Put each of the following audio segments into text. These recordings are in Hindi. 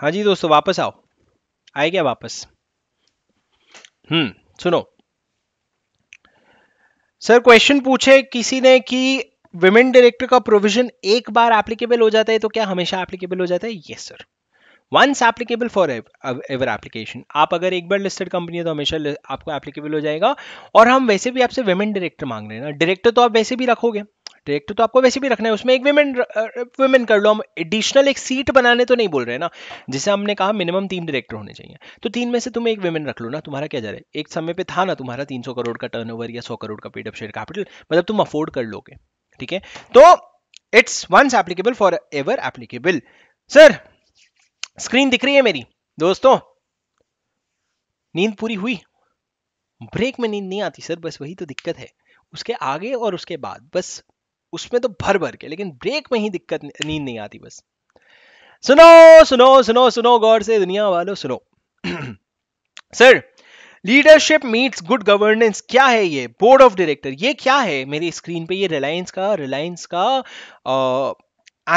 हाँ जी दोस्तों वापस आओ आए क्या वापस हम्म सुनो सर क्वेश्चन पूछे किसी ने कि विमेन डायरेक्टर का प्रोविजन एक बार एप्लीकेबल हो जाता है तो क्या हमेशा एप्लीकेबल हो जाता है yes sir once applicable for ever application आप अगर एक बार लिस्टेड कंपनी है तो हमेशा आपको एप्लीकेबल हो जाएगा और हम वैसे भी आपसे विमेन डायरेक्टर मांग रहे हैं ना डायरेक्टर तो आप वैसे भी रखोगे डिरेक्टर तो आपको वैसे भी रखना है उसमें एक वेमेन वेमेन कर लो हम एडिशनल एक सीट बनाने तो नहीं बोल रहे ना जैसे हमने कहा मिनिमम तीन डायरेक्टर होने चाहिए तो तीन में से तुम एक वेमेन रख लो ना तुम्हारा क्या जा रहा है एक समय पे था ना तुम्हारा तीन करोड़ का टर्न या सौ करोड़ का पेड शेयर कैपिटल मतलब तुम अफोर्ड कर लोगे ठीक है तो it's once applicable for ever applicable sir screen दिख रही है मेरी दोस्तों नींद पूरी हुई ब्रेक में नींद नहीं आती सर बस वही तो दिक्कत है उसके आगे और उसके बाद बस उसमें तो भर भर के लेकिन ब्रेक में ही दिक्कत नींद नहीं आती बस सुनो सुनो सुनो सुनो गौर से दुनिया वालों सुनो sir leadership meets good governance क्या है ये बोर्ड ऑफ डायरेक्टर ये क्या है मेरी स्क्रीन पे ये रिलायंस का रिलायंस का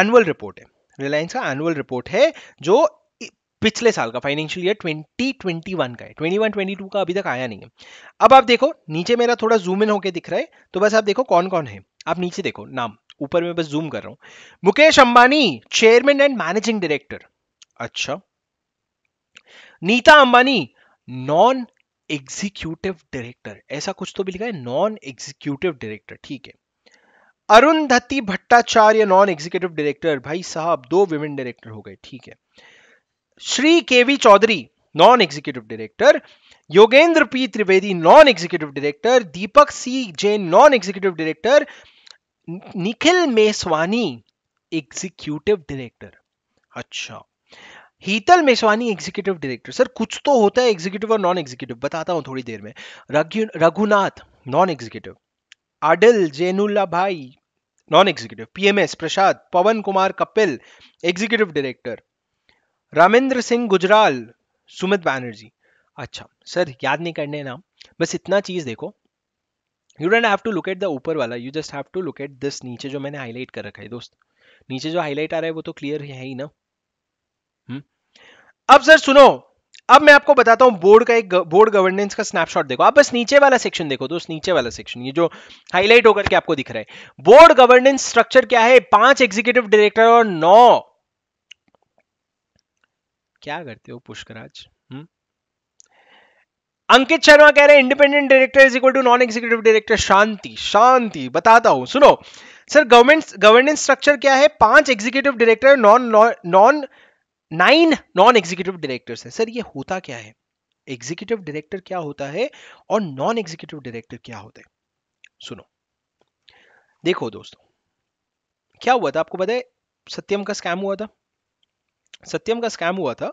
एनुअल रिपोर्ट है रिलायंस का एनुअल रिपोर्ट है जो पिछले साल का फाइनेंशियल ईयर 2021 का है 21 22 का अभी तक आया नहीं है अब आप देखो नीचे मेरा थोड़ा जूम इन होकर दिख रहा है तो बस आप देखो कौन कौन है आप नीचे देखो नाम ऊपर में बस जूम कर रहा हूं Mukesh Ambani chairman and managing director अच्छा Nita Ambani non executive director ऐसा कुछ तो भी लिखा है नॉन एग्जीक्यूटिव डायरेक्टर ठीक है Arundhati Bhattacharya non executive director भाई साहब दो विमेन डायरेक्टर हो गए ठीक है Shri K V Chaudhary non executive director Yogendra P Trivedi non executive director Deepak C Jain non executive director Nikhil Meswani executive director अच्छा Hital Meswani executive director sir कुछ तो होता है एग्जीक्यूटिव और नॉन एग्जीक्यूटिव बताता हूँ थोड़ी देर में Raghunath non executive Adil Zainulbhai non executive PMS Prasad Pawan Kumar Kapil executive director Ramendra Singh Gujral Sumit Banerjee अच्छा सर याद नहीं करने नाम बस इतना चीज़ देखो you don't have to look at the ऊपर वाला you just have to look at this नीचे जो मैंने हाईलाइट कर रखा है दोस्त नीचे जो हाईलाइट आ रहा है वो तो क्लियर है ही ना हम्म? अब सर सुनो अब मैं आपको बताता हूँ बोर्ड का एक बोर्ड गवर्नेंस का स्नैपशॉट देखो आप बस नीचे वाला सेक्शन देखो दोस्त नीचे वाला सेक्शन ये जो हाईलाइट होकर के आपको दिख रहा है बोर्ड गवर्नेंस स्ट्रक्चर क्या है पांच एग्जीक्यूटिव डायरेक्टर और नौ क्या करते हो पुष्कराज हम्म? अंकित शर्मा कह रहे हैं independent director is equal to non executive director शांति शांति बताता हूं सुनो सर गवर्नमेंट गवर्नेंस स्ट्रक्चर क्या है पांच executive director non non nine non executive directors है सर ये होता क्या है एग्जीक्यूटिव डायरेक्टर क्या होता है और नॉन एग्जीक्यूटिव डायरेक्टर क्या होते हैं सुनो देखो दोस्तों क्या हुआ था आपको पता है सत्यम का स्कैम हुआ था सत्यम का स्कैम हुआ था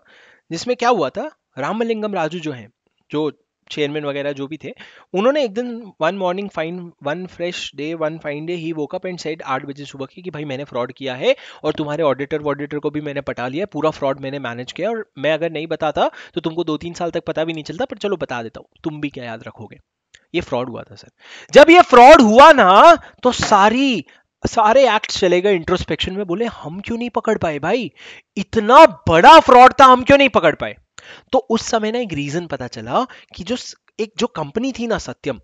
जिसमें क्या हुआ था रामलिंगम राजू जो हैं जो चेयरमैन वगैरह जो भी थे उन्होंने एक दिन one morning fine one fresh day one fine day he woke up and sat आठ बजे सुबह की कि भाई मैंने फ्रॉड किया है और तुम्हारे ऑडिटर वॉडिटर को भी मैंने पटा लिया पूरा फ्रॉड मैंने मैनेज किया और मैं अगर नहीं बताता तो तुमको दो तीन साल तक पता भी नहीं चलता पर चलो बता देता हूँ तुम भी क्या याद रखोगे ये फ्रॉड हुआ था सर जब ये फ्रॉड हुआ ना तो सारी सारे एक्ट चले गए इंट्रोस्पेक्शन में बोले हम क्यों नहीं पकड़ पाए भाई इतना बड़ा फ्रॉड था हम क्यों नहीं पकड़ पाए तो उस समय ना एक रीजन पता चला कि जो एक जो कंपनी थी ना सत्यम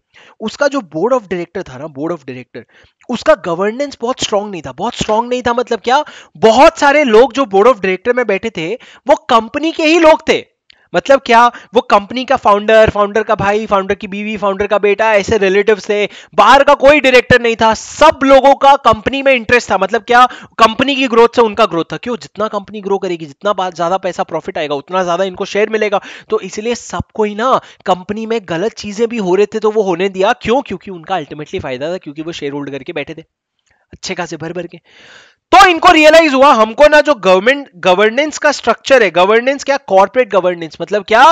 उसका जो बोर्ड ऑफ डायरेक्टर था ना बोर्ड ऑफ डायरेक्टर उसका गवर्नेंस बहुत स्ट्रांग नहीं था बहुत स्ट्रांग नहीं था मतलब क्या बहुत सारे लोग जो बोर्ड ऑफ डायरेक्टर में बैठे थे वो कंपनी के ही लोग थे मतलब क्या वो कंपनी का फाउंडर फाउंडर का भाई फाउंडर की बीवी फाउंडर का बेटा ऐसे रिलेटिव थे बाहर का कोई डायरेक्टर नहीं था सब लोगों का कंपनी में इंटरेस्ट था मतलब क्या कंपनी की ग्रोथ से उनका ग्रोथ था क्यों जितना कंपनी ग्रो करेगी जितना ज्यादा पैसा प्रॉफिट आएगा उतना ज्यादा इनको शेयर मिलेगा तो इसलिए सबको ही ना कंपनी में गलत चीजें भी हो रहे थे तो वो होने दिया क्यों क्योंकि उनका अल्टीमेटली फायदा था क्योंकि वो शेयर होल्ड करके बैठे थे अच्छे खासे भर भर के तो इनको रियलाइज हुआ हमको ना जो गवर्नमेंट गवर्नेंस का स्ट्रक्चर है गवर्नेंस क्या कॉर्पोरेट गवर्नेंस मतलब क्या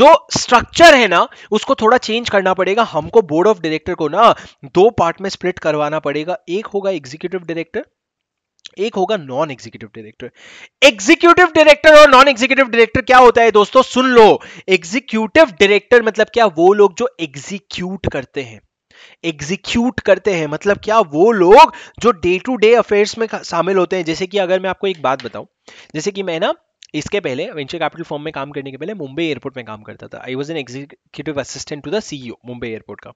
जो स्ट्रक्चर है ना उसको थोड़ा चेंज करना पड़ेगा हमको बोर्ड ऑफ डायरेक्टर को ना दो पार्ट में स्प्लिट करवाना पड़ेगा एक होगा एग्जीक्यूटिव डायरेक्टर एक होगा non executive director executive director और नॉन एग्जीक्यूटिव डायरेक्टर क्या होता है दोस्तों सुन लो एग्जीक्यूटिव डायरेक्टर मतलब क्या वो लोग जो एग्जीक्यूट करते हैं एग्जीक्यूट करते हैं मतलब क्या वो लोग जो डे टू डे अफेयर्स में शामिल होते हैं जैसे कि अगर मैं आपको एक बात बताऊं जैसे कि मैं ना इसके पहले वेंचर कैपिटल फॉर्म में काम करने के पहले मुंबई एयरपोर्ट में काम करता था I was an executive assistant to the CEO Mumbai airport का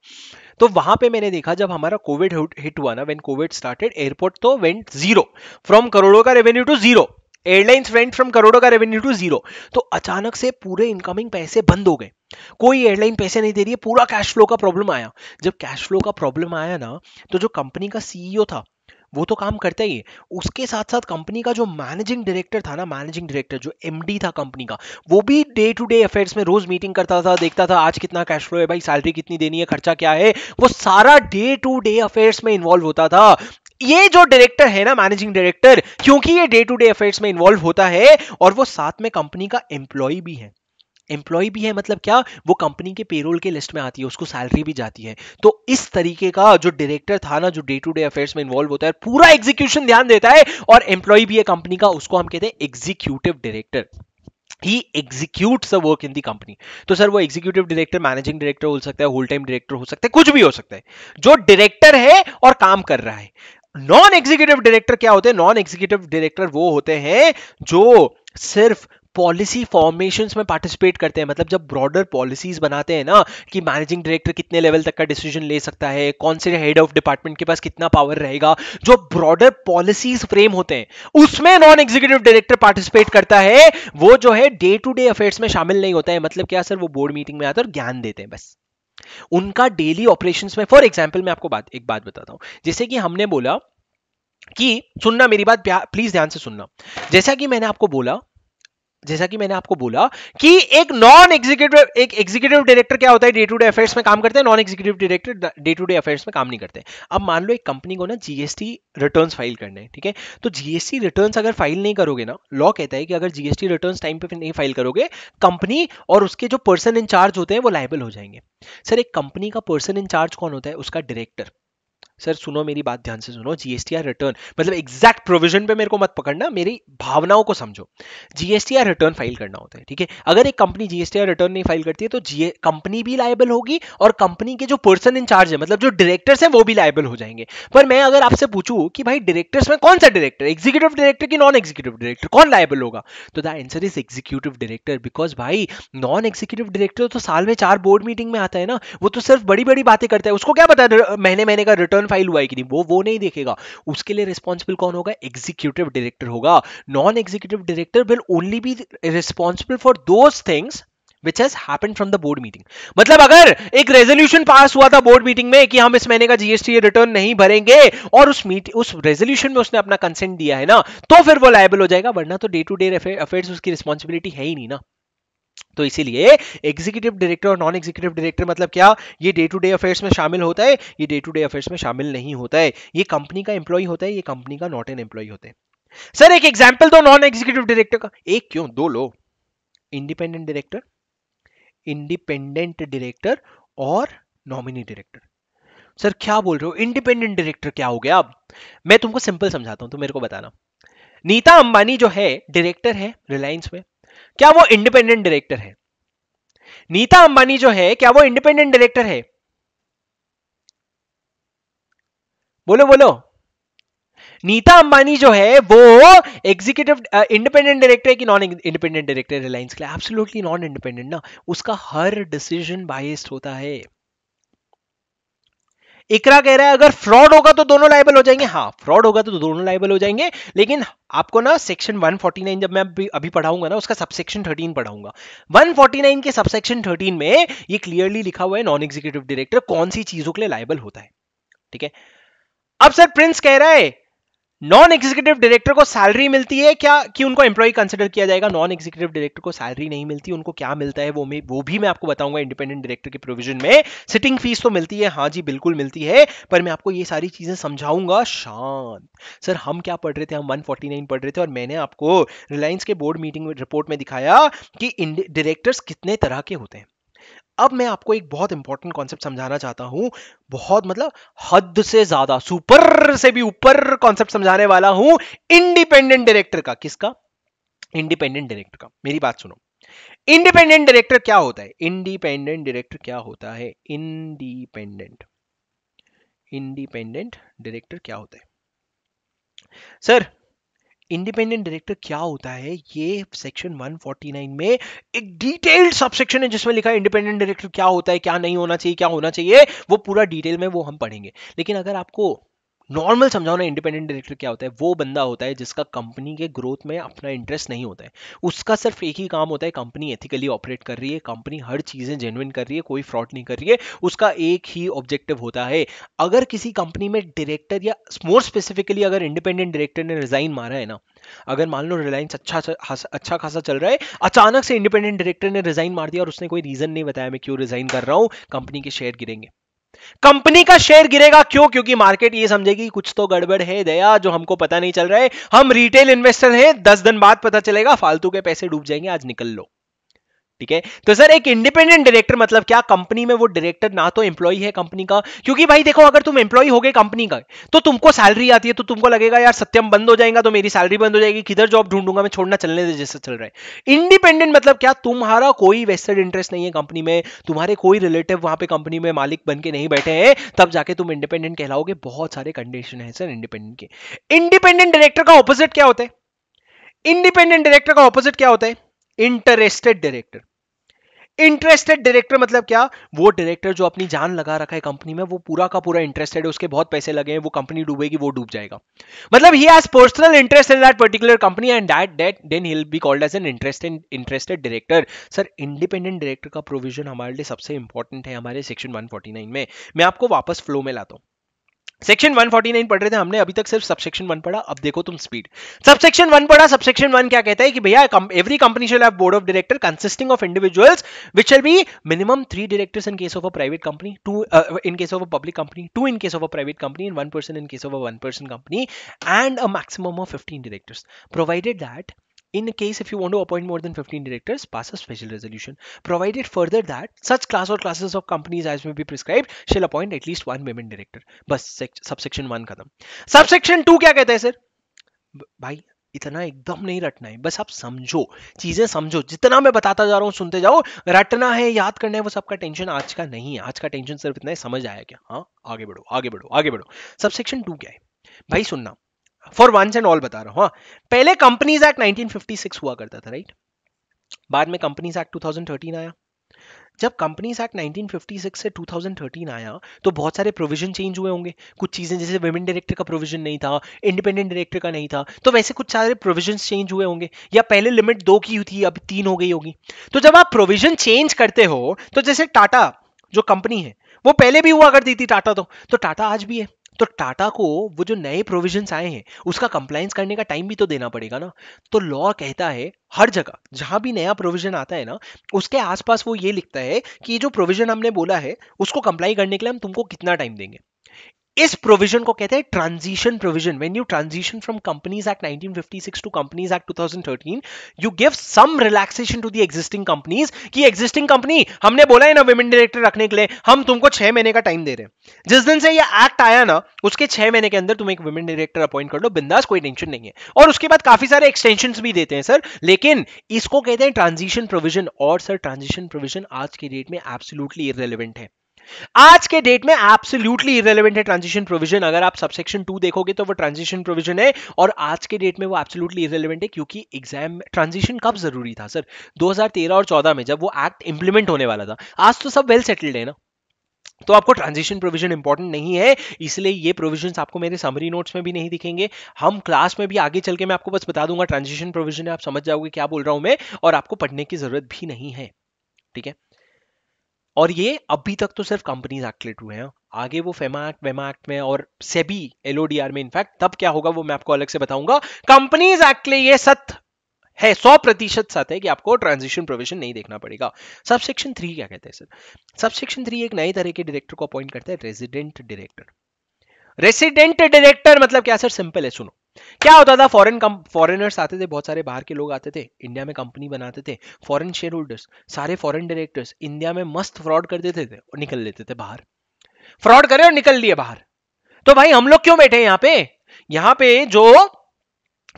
तो वहां पे मैंने देखा जब हमारा कोविड हिट हुआ ना व्हेन कोविड स्टार्टेड एयरपोर्ट तो वेंट जीरो फ्रॉम करोड़ों का revenue to zero airlines went from करोड़ों का रेवेन्यू टू जीरो तो अचानक से पूरे इनकमिंग पैसे बंद हो गए कोई एयरलाइन पैसे नहीं दे रही है पूरा कैश फ्लो का प्रॉब्लम आया जब कैश फ्लो का प्रॉब्लम आया ना तो जो कंपनी का सीईओ था वो तो काम करता ही है उसके साथ साथ कंपनी का जो मैनेजिंग डायरेक्टर था ना मैनेजिंग डायरेक्टर जो एमडी था कंपनी का वो भी डे टू डे अफेयर्स में रोज मीटिंग करता था देखता था आज कितना कैश फ्लो है भाई सैलरी कितनी देनी है खर्चा क्या है वो सारा डे टू डे अफेयर्स में इन्वॉल्व होता था ये जो डायरेक्टर है ना मैनेजिंग डायरेक्टर क्योंकि ये डे टू डे अफेयर्स में इन्वॉल्व होता है और वो साथ में कंपनी का एम्प्लॉय भी है एम्प्लॉय भी है मतलब क्या वो कंपनी के पेरोल के लिस्ट में आती है उसको सैलरी भी जाती है तो इस तरीके का जो डायरेक्टर था ना जो डे टू डे अफेयर्स में इन्वॉल्व होता है पूरा एग्जीक्यूशन ध्यान देता है और एम्प्लॉय भी है कंपनी का उसको हम कहते हैं एग्जीक्यूटिव डायरेक्टर ही execute the work in the company तो सर वो एग्जीक्यूटिव डायरेक्टर मैनेजिंग डायरेक्टर हो सकता है होल टाइम डायरेक्टर हो सकता है कुछ भी हो सकता है जो डायरेक्टर है और काम कर रहा है नॉन एग्जीक्यूटिव डायरेक्टर क्या होते हैं नॉन एग्जीक्यूटिव डायरेक्टर वो होते हैं जो सिर्फ पॉलिसी फॉर्मेशन में पार्टिसिपेट करते हैं मतलब जब ब्रॉडर पॉलिसीज बनाते हैं ना कि मैनेजिंग डायरेक्टर कितने लेवल तक का डिसीजन ले सकता है कौन से हेड ऑफ डिपार्टमेंट के पास कितना पावर रहेगा जो ब्रॉडर पॉलिसीज फ्रेम होते हैं उसमें नॉन एग्जीक्यूटिव डायरेक्टर पार्टिसिपेट करता है वो जो है डे टू डे अफेयर्स में शामिल नहीं होता है मतलब क्या सर वो बोर्ड मीटिंग में आते और ज्ञान देते हैं बस उनका डेली ऑपरेशंस में फॉर एग्जांपल मैं आपको बात एक बात बताता हूं जैसे कि हमने बोला कि सुनना मेरी बात प्लीज ध्यान से सुनना जैसा कि मैंने आपको बोला जैसा कि मैंने आपको बोला कि एक नॉन एग्जीक्यूटिव एक एग्जीक्यूटिव डायरेक्टर क्या होता है डे टू डे अफेयर्स में काम करते हैं non executive director day to day affairs में काम नहीं करते अब मान लो एक कंपनी को ना जीएसटी रिटर्न्स फाइल करने ठीक है तो जीएसटी रिटर्न्स अगर फाइल नहीं करोगे ना लॉ कहता है कि अगर जीएसटी रिटर्न टाइम पर नहीं फाइल करोगे कंपनी और उसके जो पर्सन इंचार्ज होते हैं वो लाइबल हो जाएंगे सर एक कंपनी का पर्सन इंचार्ज कौन होता है उसका डायरेक्टर सर सुनो मेरी बात ध्यान से सुनो जीएसटीआर रिटर्न मतलब एग्जैक्ट प्रोविजन पे मेरे को मत पकड़ना मेरी भावनाओं को समझो जीएसटीआर रिटर्न फाइल करना होता है ठीक है अगर एक कंपनी जीएसटीआर रिटर्न नहीं फाइल करती है तो जीए कंपनी भी लाइबल होगी और कंपनी के जो पर्सन इंचार्ज है मतलब जो डायरेक्टर्स हैं वो भी लाइबल हो जाएंगे पर मैं अगर आपसे पूछू कि भाई डायरेक्टर्स में कौन सा डायरेक्टर एग्जीक्यूटिव डायरेक्टर की नॉन एग्जीक्यूटिव डायरेक्टर कौन लाइबल होगा तो the answer is executive director because भाई नॉन एग्जीक्यूटिव डायरेक्टर तो साल में चार बोर्ड मीटिंग में आता है ना वो तो सिर्फ बड़ी बड़ी बातें करता है उसको क्या पता है महीने महीने का रिटर्न फाइल हुआ है कि नहीं वो वो नहीं देखेगा उसके लिए रिस्पॉन्सिबल कौन होगा एग्जीक्यूटिव डायरेक्टर होगा non executive director will only be responsible for those things which has happen from the board meeting मतलब अगर एक रेजोल्यूशन पास हुआ था बोर्ड मीटिंग में कि हम इस महीने का जीएसटी रिटर्न नहीं भरेंगे और उस मीट उस रेजोल्यूशन में उसने अपना कंसेंट दिया है ना तो फिर वो लाइबल हो जाएगा वरना तो डे टू डे अफेयर्स उसकी रिस्पॉन्सिबिलिटी है ही नहीं ना तो इसीलिए एग्जीक्यूटिव डायरेक्टर और नॉन एग्जीक्यूटिव डायरेक्टर मतलब क्या ये डे टू डे अफेयर्स में शामिल होता है ये डे टू डे अफेयर्स में शामिल नहीं होता है ये कंपनी का एम्प्लॉय होता है ये कंपनी का नॉट एन एम्प्लॉय होते हैं सर एक एग्जाम्पल दो नॉन एग्जीक्यूटिव डायरेक्टर का एक क्यों दो लो इंडिपेंडेंट डायरेक्टर इंडिपेंडेंट डायरेक्टर और नॉमिनी डायरेक्टर सर क्या बोल रहे हो इंडिपेंडेंट डायरेक्टर क्या हो गया अब मैं तुमको सिंपल समझाता हूं तो मेरे को बताना नीता अंबानी जो है डायरेक्टर है रिलायंस में क्या वो इंडिपेंडेंट डायरेक्टर है नीता अंबानी जो है क्या वो इंडिपेंडेंट डायरेक्टर है बोलो बोलो नीता अंबानी जो है वो एग्जीक्यूटिव इंडिपेंडेंट डायरेक्टर है कि नॉन इंडिपेंडेंट डायरेक्टर रिलायंस के लिए एब्सोल्युटली नॉन इंडिपेंडेंट ना उसका हर डिसीजन बायस्ड होता है इकरा कह रहा है अगर फ्रॉड होगा तो दोनों लाइबल हो जाएंगे हाँ फ्रॉड होगा तो दोनों लाइबल हो जाएंगे लेकिन आपको ना सेक्शन 149 जब मैं अभी, अभी पढ़ाऊंगा ना उसका सबसेक्शन 13 पढ़ाऊंगा 149 के सबसेक्शन 13 में ये क्लियरली लिखा हुआ है नॉन एग्जीक्यूटिव डायरेक्टर कौन सी चीजों के लिए लाइबल होता है ठीक है अब सर प्रिंस कह रहा है नॉन एग्जीक्यूटिव डायरेक्टर को सैलरी मिलती है क्या कि उनको एम्प्लॉय कंसिडर किया जाएगा नॉन एग्जीक्यूटिव डायरेक्टर को सैलरी नहीं मिलती उनको क्या मिलता है वो मैं वो भी मैं आपको बताऊंगा इंडिपेंडेंट डायरेक्टर के प्रोविजन में सिटिंग फीस तो मिलती है हाँ जी बिल्कुल मिलती है पर मैं आपको ये सारी चीजें समझाऊंगा शांत सर हम क्या पढ़ रहे थे हम वन पढ़ रहे थे और मैंने आपको रिलायंस के बोर्ड मीटिंग रिपोर्ट में दिखाया कि डायरेक्टर्स कितने तरह के होते हैं अब मैं आपको एक बहुत इंपॉर्टेंट कॉन्सेप्ट समझाना चाहता हूं बहुत मतलब हद से ज्यादा सुपर से भी ऊपर कॉन्सेप्ट समझाने वाला हूं इंडिपेंडेंट डायरेक्टर का किसका इंडिपेंडेंट डायरेक्टर का मेरी बात सुनो इंडिपेंडेंट डायरेक्टर क्या होता है इंडिपेंडेंट डायरेक्टर क्या होता है इंडिपेंडेंट इंडिपेंडेंट डायरेक्टर क्या होता है सर इंडिपेंडेंट डायरेक्टर क्या होता है ये सेक्शन 149 में एक डिटेल्ड सबसेक्शन है जिसमें लिखा है इंडिपेंडेंट डायरेक्टर क्या होता है क्या नहीं होना चाहिए क्या होना चाहिए वो पूरा डिटेल में वो हम पढ़ेंगे लेकिन अगर आपको नॉर्मल समझाओ ना इंडिपेंडेंट डायरेक्टर क्या होता है वो बंदा होता है जिसका कंपनी के ग्रोथ में अपना इंटरेस्ट नहीं होता है उसका सिर्फ एक ही काम होता है कंपनी एथिकली ऑपरेट कर रही है कंपनी हर चीज़ें जेनविन कर रही है कोई फ्रॉड नहीं कर रही है उसका एक ही ऑब्जेक्टिव होता है अगर किसी कंपनी में डायरेक्टर या मोर स्पेसिफिकली अगर इंडिपेंडेंट डायरेक्टर ने रिजाइन मारा है ना अगर मान लो रिलायंस अच्छा अच्छा खासा अच्छा चल रहा है अचानक से इंडिपेंडेंट डायरेक्टर ने रिजाइन मार दिया और उसने कोई रीजन नहीं बताया मैं क्यों रिजाइन कर रहा हूँ कंपनी के शेयर गिरेंगे कंपनी का शेयर गिरेगा क्यों क्योंकि मार्केट ये समझेगी कुछ तो गड़बड़ है दया जो हमको पता नहीं चल रहा है हम रिटेल इन्वेस्टर हैं दस दिन बाद पता चलेगा फालतू के पैसे डूब जाएंगे आज निकल लो ठीक है तो सर एक इंडिपेंडेंट डायरेक्टर मतलब क्या कंपनी में वो डायरेक्टर ना तो एम्प्लॉई है कंपनी का क्योंकि भाई देखो अगर तुम एम्प्लॉय हो गए कंपनी का तो तुमको सैलरी आती है तो तुमको लगेगा यार सत्यम बंद हो जाएगा तो मेरी सैलरी बंद हो जाएगी किधर जॉब ढूंढूंगा मैं छोड़ना चलने से जैसे चल रहा है इंडिपेंडेंट मतलब क्या तुम्हारा कोई वेस्टेड इंटरेस्ट नहीं है कंपनी में तुम्हारे कोई रिलेटिव वहां पर कंपनी में मालिक बन के नहीं बैठे हैं तब जाके तुम इंडिपेंडेंट कहलाओगे बहुत सारे कंडीशन है सर इंडिपेंडेंट के इंडिपेंडेंट डायरेक्टर का ऑपोजिट क्या होता है इंडिपेंडेंट डायरेक्टर का ऑपोजिट क्या होता है इंटरेस्टेड डायरेक्टर इंटरेस्टेड डायरेक्टर मतलब क्या वो डायरेक्टर जो अपनी जान लगा रखा है कंपनी में वो पूरा का पूरा इंटरेस्टेड है उसके बहुत पैसे लगे हैं वो कंपनी डूबेगी वो डूब जाएगा मतलब he has personal interest in that particular company and that date then he be called as an interested interested director sir independent director का प्रोविजन हमारे लिए सबसे इंपॉर्टेंट है हमारे सेक्शन 149 में मैं आपको वापस फ्लो में लाता हूँ सेक्शन 149 पढ़ रहे थे हमने अभी तक सिर्फ सबसेक्शन वन पढ़ा अब देखो तुम स्पीड सबसेक्शन वन पढ़ा सबसेक्शन वन क्या कहता है कि भैया every company shall have board of director consisting of individuals which shall be minimum three directors in case of a private company two in case of a public company two in case of a private company in one person in case of a one person company and a maximum of fifteen directors provided that in a case if you want to appoint more than 15 directors pass a special resolution provided further that such class or classes of companies as may be prescribed shall appoint at least one women director bas subsection 1 khatam subsection 2 kya kehta hai sir bhai इतना एकदम नहीं रटना है बस आप समझो चीजें समझो जितना मैं बताता जा रहा हूं सुनते जाओ रटना है याद करना है वो सबका टेंशन आज का नहीं है आज का टेंशन सिर्फ इतना है समझ आया क्या हाँ आगे बढ़ो आगे बढ़ो आगे बढ़ो सबसेक्शन टू क्या है भाई सुनना फॉर वंस एंड ऑल बता रहा हूँ हाँ। पहले कंपनीज एक्ट 1956 हुआ करता था राइट बाद में कंपनीज एक्ट 2013 आया जब कंपनीज एक्ट 1956 से 2013 आया तो बहुत सारे प्रोविजन चेंज हुए होंगे कुछ चीज़ें जैसे वेमेन डायरेक्टर का प्रोविजन नहीं था इंडिपेंडेंट डायरेक्टर का नहीं था तो वैसे कुछ सारे प्रोविजन चेंज हुए होंगे या पहले लिमिट दो की थी अब तीन हो गई होगी तो जब आप प्रोविजन चेंज करते हो तो जैसे टाटा जो कंपनी है वो पहले भी हुआ करती थी टाटा तो तो टाटा आज भी है तो टाटा को वो जो नए प्रोविजंस आए हैं उसका कंप्लायंस करने का टाइम भी तो देना पड़ेगा ना तो लॉ कहता है हर जगह जहां भी नया प्रोविजन आता है ना उसके आसपास वो ये लिखता है कि जो प्रोविजन हमने बोला है उसको कंप्लाई करने के लिए हम तुमको कितना टाइम देंगे इस प्रोविजन को कहते हैं transition provision when you transition from companies act 1956 to companies act 2013 you give some relaxation to the existing companies की एग्जिस्टिंग कंपनी हमने बोला है ना वेमेन डायरेक्टर रखने के लिए हम तुमको छह महीने का टाइम दे रहे हैं जिस दिन से यह एक्ट आया ना उसके छह महीने के अंदर तुम एक वेमेन डायरेक्टर अपॉइंट कर लो बिंदास कोई टेंशन नहीं है और उसके बाद काफी सारे एक्सटेंशन भी देते हैं सर लेकिन इसको कहते हैं ट्रांजिशन प्रोविजन और सर ट्रांजिशन प्रोविजन आज के डेट में एब्सोल्युटली इरेलीवेंट है आज के डेट में एब्सोल्युटली इरेलीवेंट है ट्रांजिशन प्रोविजन अगर आप सबसेक्शन टू देखोगे तो वो ट्रांजिशन प्रोविजन है और आज के डेट में वो एब्सोल्युटली इरेलीवेंट है क्योंकि एग्जाम ट्रांजिशन कब जरूरी था सर 2013 और 14 में जब वो एक्ट इंप्लीमेंट होने वाला था आज तो सब वेल सेटल्ड है ना तो आपको ट्रांजिशन प्रोविजन इंपॉर्टेंट नहीं है इसलिए ये प्रोविजन आपको मेरे समरी नोट्स में भी नहीं दिखेंगे हम क्लास में भी आगे चल के मैं आपको बस बता दूंगा ट्रांजिशन प्रोविजन है आप समझ जाओगे क्या बोल रहा हूं मैं और आपको पढ़ने की जरूरत भी नहीं है ठीक है और ये अभी तक तो सिर्फ कंपनीज एक्ट लेट हुए हैं आगे वो फेमा एक्ट वेमा एक्ट में और सेबी एलओडीआर में इनफैक्ट तब क्या होगा वो मैं आपको अलग से बताऊंगा कंपनीज एक्ट ले ये सत्य है सौ प्रतिशत सत्य है कि आपको ट्रांजिशन प्रोविजन नहीं देखना पड़ेगा सबसेक्शन थ्री क्या कहते हैं सर सबसेक्शन थ्री एक नए तरह के डायरेक्टर को अपॉइंट करते हैं रेजिडेंट डायरेक्टर रेसिडेंट डायरेक्टर मतलब क्या सर सिंपल है सुनो क्या होता था फॉरेन फॉरेनर्स आते थे बहुत सारे बाहर के लोग आते थे इंडिया में कंपनी बनाते थे फॉरेन शेयर होल्डर्स सारे फॉरेन डायरेक्टर्स इंडिया में मस्त फ्रॉड कर देते थे और निकल लेते थे बाहर फ्रॉड करे और निकल लिए बाहर तो भाई हम लोग क्यों बैठे यहां पे यहां पे जो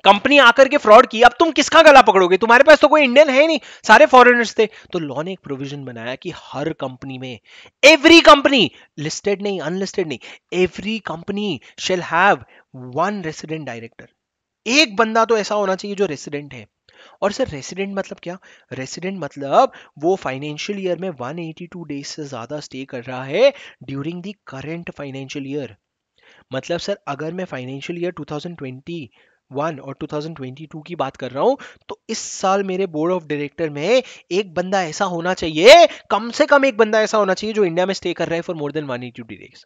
कंपनी आकर के फ्रॉड की अब तुम किसका गला पकड़ोगे तुम्हारे पास तो कोई इंडियन है नहीं सारे फॉरेनर्स थे तो लॉ ने एक प्रोविजन बनाया कि हर कंपनी में एवरी कंपनी लिस्टेड नहीं अनलिस्टेड नहीं every company shall have one resident director एक बंदा तो ऐसा होना चाहिए जो रेसिडेंट है और सर रेसिडेंट मतलब क्या रेसिडेंट मतलब वो फाइनेंशियल ईयर में 182 डेज से ज्यादा स्टे कर रहा है during the current financial year मतलब सर अगर मैं फाइनेंशियल ईयर 2020 और 2022 की बात कर रहा हूं तो इस साल मेरे बोर्ड ऑफ डायरेक्टर में एक बंदा ऐसा होना चाहिए कम से कम एक बंदा ऐसा होना चाहिए जो इंडिया में स्टे कर रहा है for more than one eighty days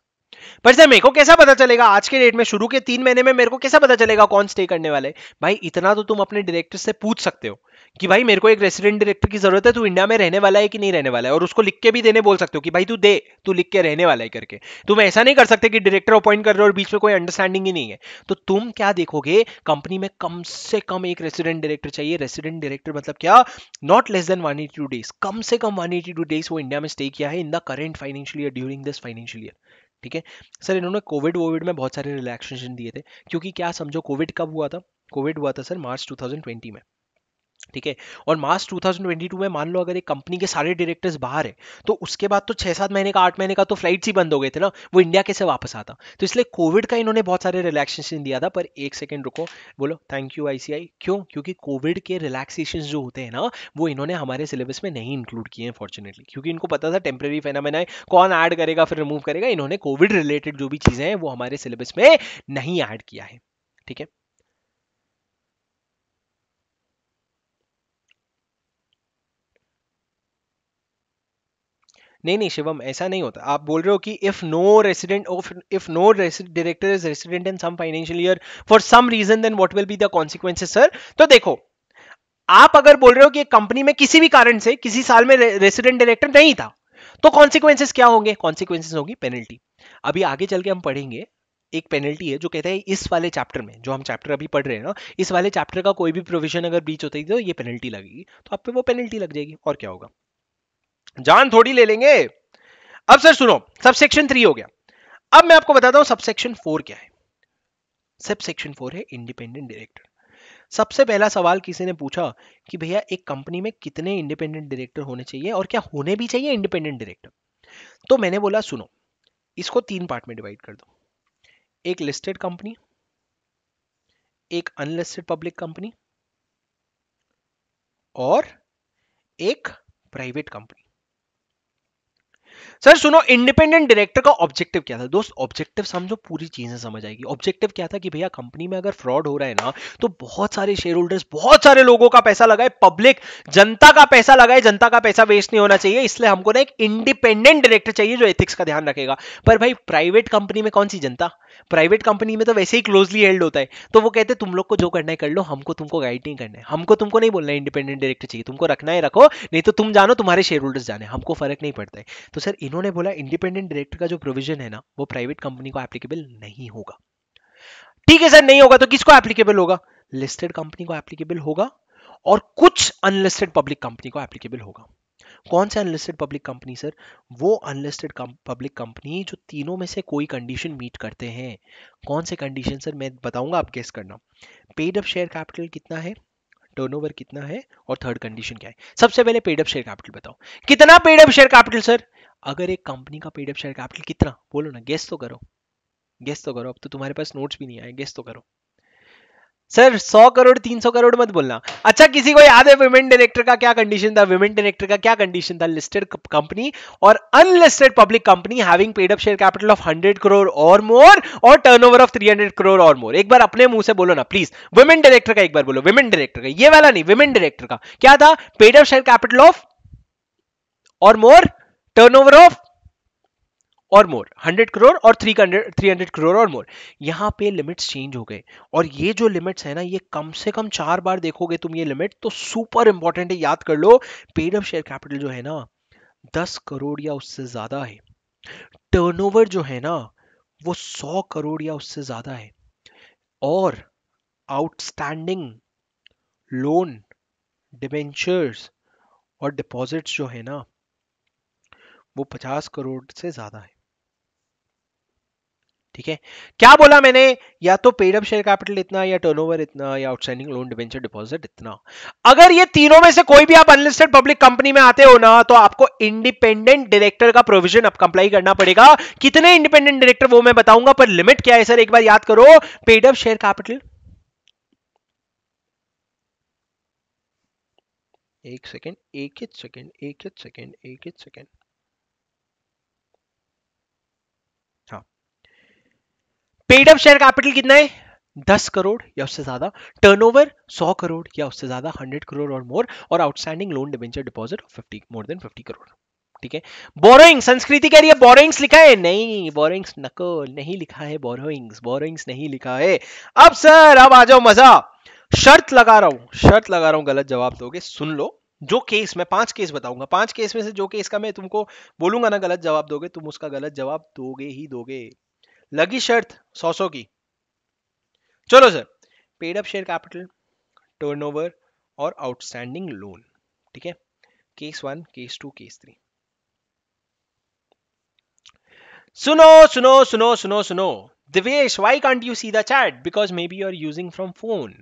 पर सर मेरे को कैसा पता चलेगा आज के डेट में शुरू के तीन महीने में मेरे को कैसा पता चलेगा कौन स्टे करने वाले भाई इतना तो तुम अपने डायरेक्टर से पूछ सकते हो कि भाई मेरे को एक रेसिडेंट डायरेक्टर की जरूरत है तू इंडिया में रहने वाला है कि नहीं रहने वाला है और उसको लिख के भी देने बोल सकते हो कि भाई तू दे तू लिख के रहने वाला है करके तुम ऐसा नहीं कर सकते कि डायरेक्टर अपॉइंट कर रहे हो और बीच में कोई अंडरस्टैंडिंग ही नहीं है तो तुम क्या देखोगे कंपनी में कम से कम एक रेसिडेंट डायरेक्टर चाहिए रेसिडेंट डायरेक्टर मतलब क्या not less than one eighty two days कम से कम वन एटी टू डेज वो इंडिया में स्टे किया है in the current financial year during this financial year ठीक है सर इन्होंने कोविड वोविड में बहुत सारे रिलैक्सेशन दिए थे क्योंकि क्या समझो कोविड कब हुआ था कोविड हुआ था सर मार्च 2020 में ठीक है और मार्च 2022 में मान लो अगर एक कंपनी के सारे डायरेक्टर्स बाहर है तो उसके बाद तो छह सात महीने का आठ महीने का तो फ्लाइट ही बंद हो गए थे ना वो इंडिया कैसे वापस आता तो इसलिए कोविड का इन्होंने बहुत सारे रिलैक्सेशन दिया था पर एक सेकेंड रुको बोलो थैंक यू आईसीआई क्यों क्योंकि कोविड के रिलैक्सेशन जो होते हैं ना वो इन्होंने हमारे सिलेबस में नहीं इंक्लूड किए हैं फॉर्चुनेटली क्योंकि इनको पता था टेम्प्रेरी फेनामेना है कौन ऐड करेगा फिर रिमूव करेगा इन्होंने कोविड रिलेटेड जो भी चीज़ें हैं वो हमारे सिलेबस में नहीं ऐड किया है ठीक है नहीं नहीं शिवम ऐसा नहीं होता आप बोल रहे हो कि if no resident of if no director is resident in some financial year for some reason then what will be the consequences sir तो देखो आप अगर बोल रहे हो कि कंपनी में किसी भी कारण से किसी साल में रेसिडेंट डायरेक्टर नहीं था तो कॉन्सिक्वेंसेस क्या होंगे कॉन्सिक्वेंसेस होगी पेनल्टी अभी आगे चल के हम पढ़ेंगे एक पेनल्टी है जो कहता है इस वाले चैप्टर में जो हम चैप्टर अभी पढ़ रहे हैं ना इस वाले चैप्टर का कोई भी प्रोविजन अगर बीच होता है तो ये पेनल्टी लगेगी तो आप पे वो पेनल्टी लग जाएगी और क्या होगा जान थोड़ी ले लेंगे अब सर सुनो सबसेक्शन थ्री हो गया अब मैं आपको बताता हूं सबसेक्शन फोर क्या है सबसेक्शन फोर है इंडिपेंडेंट डायरेक्टर सबसे पहला सवाल किसी ने पूछा कि भैया एक कंपनी में कितने इंडिपेंडेंट डायरेक्टर होने चाहिए और क्या होने भी चाहिए इंडिपेंडेंट डायरेक्टर तो मैंने बोला सुनो इसको तीन पार्ट में डिवाइड कर दो एक लिस्टेड कंपनी एक अनलिस्टेड पब्लिक कंपनी और एक प्राइवेट कंपनी सर सुनो इंडिपेंडेंट डायरेक्टर का ऑब्जेक्टिव क्या था दोस्त ऑब्जेक्टिव समझो पूरी चीजें समझ आएगी ऑब्जेक्टिव क्या था कि भैया कंपनी में अगर फ्रॉड हो रहा है ना तो बहुत सारे शेयर होल्डर्स बहुत सारे लोगों का पैसा लगाए पब्लिक जनता का पैसा लगाए जनता का पैसा वेस्ट नहीं होना चाहिए इसलिए हमको ना एक इंडिपेंडेंट डायरेक्टर चाहिए जो एथिक्स का ध्यान रखेगा पर भाई प्राइवेट कंपनी में कौन सी जनता प्राइवेट कंपनी में तो वैसे ही क्लोजली हेल्ड होता है तो वो कहते हैं तुम लोग को जो करना है कर लो हमको तुमको गाइड नहीं करना है हमको तुमको नहीं बोलना है इंडिपेंडेंट डायरेक्टर चाहिए तुमको रखना है रखो नहीं तो तुम जानो तुम्हारे शेयर होल्डर्स जाने हमको फर्क नहीं पड़ता है तो सर इन्होंने बोला इंडिपेंडेंट डायरेक्टर का जो प्रोविजन है ना वो प्राइवेट कंपनी को एप्लीकेबल नहीं होगा ठीक है सर नहीं होगा तो किसको एप्लीकेबल होगा लिस्टेड कंपनी को एप्लीकेबल होगा और कुछ अनलिस्टेड पब्लिक कंपनी को एप्लीकेबल होगा कौन से अनलिस्टेड पब्लिक कंपनी सर वो अनलिस्टेड पब्लिक कंपनी जो तीनों में से कोई कंडीशन मीट करते हैं कौन से कंडीशन सर मैं बताऊंगा आप गेस करना पेड अप शेयर कैपिटल कितना है टर्नओवर कितना है और थर्ड कंडीशन क्या है सबसे पहले पेड अप शेयर कैपिटल बताओ कितना paid up share capital sir अगर एक कंपनी का पेड शेयर कैपिटल कितना बोलो ना गेस तो करो गेस तो करो अब तो तुम्हारे पास नोट्स भी नहीं आए गेस तो करो सर 100 करोड़ 300 करोड़ मत बोलना अच्छा किसी को याद है विमेन डायरेक्टर का क्या कंडीशन था विमेन डायरेक्टर का क्या कंडीशन था लिस्टेड कंपनी और unlisted public company having paid up share capital of 100 crore और मोर और टर्नओवर ऑफ 300 करोड़ और मोर एक बार अपने मुंह से बोलो ना प्लीज विमेन डायरेक्टर का एक बार बोलो विमेन डायरेक्टर का ये वाला नहीं विमेन डायरेक्टर का क्या था paid up share capital of और मोर टर्नओवर ऑफ और मोर 100 करोड़ और 300 300 करोड़ और मोर यहां पे लिमिट्स चेंज हो गए और ये जो लिमिट्स है ना ये कम से कम चार बार देखोगे तुम ये लिमिट तो सुपर इंपॉर्टेंट है याद कर लो पेड ऑफ शेयर कैपिटल जो है ना दस करोड़ या उससे ज्यादा है टर्नओवर जो है ना वो सौ करोड़ या उससे ज्यादा है और आउटस्टैंडिंग लोन डिबेंचर्स और डिपॉजिट्स जो है ना वो पचास करोड़ से ज्यादा है ठीक है क्या बोला मैंने या तो पेड अप शेयर कैपिटल इतना या टर्नओवर इतना या आउटस्टैंडिंग लोन डिवेंचर डिपॉजिट इतना अगर ये तीनों में से कोई भी आप अनलिस्टेड पब्लिक कंपनी में आते हो ना तो आपको इंडिपेंडेंट डायरेक्टर का प्रोविजन अब कंप्लाई करना पड़ेगा कितने इंडिपेंडेंट डायरेक्टर वो मैं बताऊंगा पर लिमिट क्या है सर एक बार याद करो पेड अप शेयर कैपिटल एक सेकेंड एक सेकेंड एक सेकेंड एक सेकेंड एक second paid up share capital कितना है दस करोड़ या उससे ज्यादा टर्नओवर सौ करोड़ या उससे ज्यादा हंड्रेड करोड़ और मोर और outstanding loan debenture deposit fifty more than fifty crore ठीक है बोरोइंग संस्कृति कह रही है बोरोइंग्स लिखा है नहीं बोरोइंग्स नको नहीं लिखा है बोरोइंग्स बोरोइंग्स नहीं लिखा है अब सर अब आ जाओ मजा शर्त लगा रहा हूं शर्त लगा रहा हूं गलत जवाब दोगे सुन लो जो केस मैं पांच केस बताऊंगा पांच केस में से जो केस का मैं तुमको बोलूंगा ना गलत जवाब दोगे तुम उसका गलत जवाब दोगे ही दोगे लगी शर्त सौ सौ की चलो sir paid up share capital turnover और आउटस्टैंडिंग लोन ठीक है case one case two case three सुनो सुनो सुनो सुनो सुनो Divesh why can't you see the chat because may be you are using from phone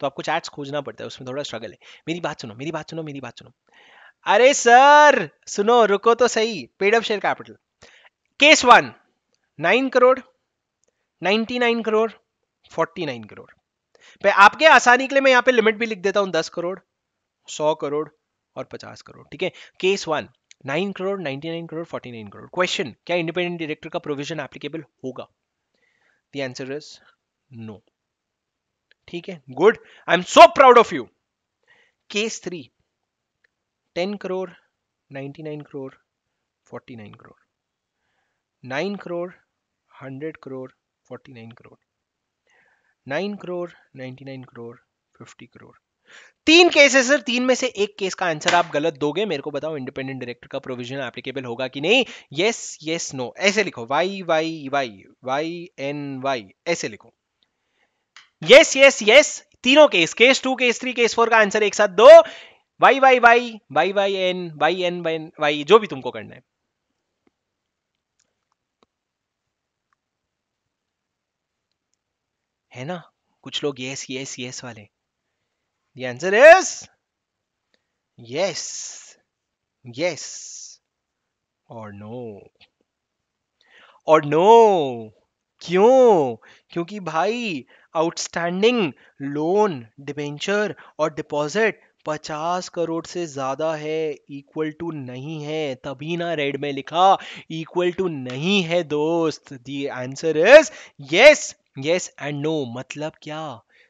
तो आपको चैट्स खोजना पड़ता है उसमें थोड़ा स्ट्रगल है मेरी बात सुनो मेरी बात सुनो मेरी बात सुनो अरे सर सुनो रुको तो सही paid up share capital case one nine crore ninety nine crore forty nine crore भाई आपके आसानी के लिए मैं यहाँ पे लिमिट भी लिख देता हूँ दस करोड़ सौ करोड़ और पचास करोड़ ठीक है case one nine crore ninety nine crore forty nine crore question क्या इंडिपेंडेंट डायरेक्टर का प्रोविजन एप्लीकेबल होगा द आंसर इज नो ठीक है good I am so proud of you case three ten crore ninety nine crore forty nine crore nine crore hundred crore forty nine crore nine crore ninety nine crore fifty crore तीन केस है सर तीन में से एक केस का आंसर आप गलत दोगे मेरे को बताओ इंडिपेंडेंट डायरेक्टर का प्रोविजन एप्लीकेबल होगा कि नहीं यस यस नो ऐसे लिखो Y Y Y Y N Y ऐसे लिखो यस यस यस तीनों case case two case three case four का आंसर एक साथ दो Y Y Y Y Y N Y N Y जो भी तुमको करना है है ना कुछ लोग यस यस यस वाले The इज यस यस और नो और नो क्यों क्योंकि भाई आउटस्टैंडिंग लोन डिबेंचर और डिपॉजिट पचास करोड़ से ज्यादा है इक्वल टू नहीं है तभी ना रेड में लिखा इक्वल टू नहीं है दोस्त the answer is yes yes and no मतलब क्या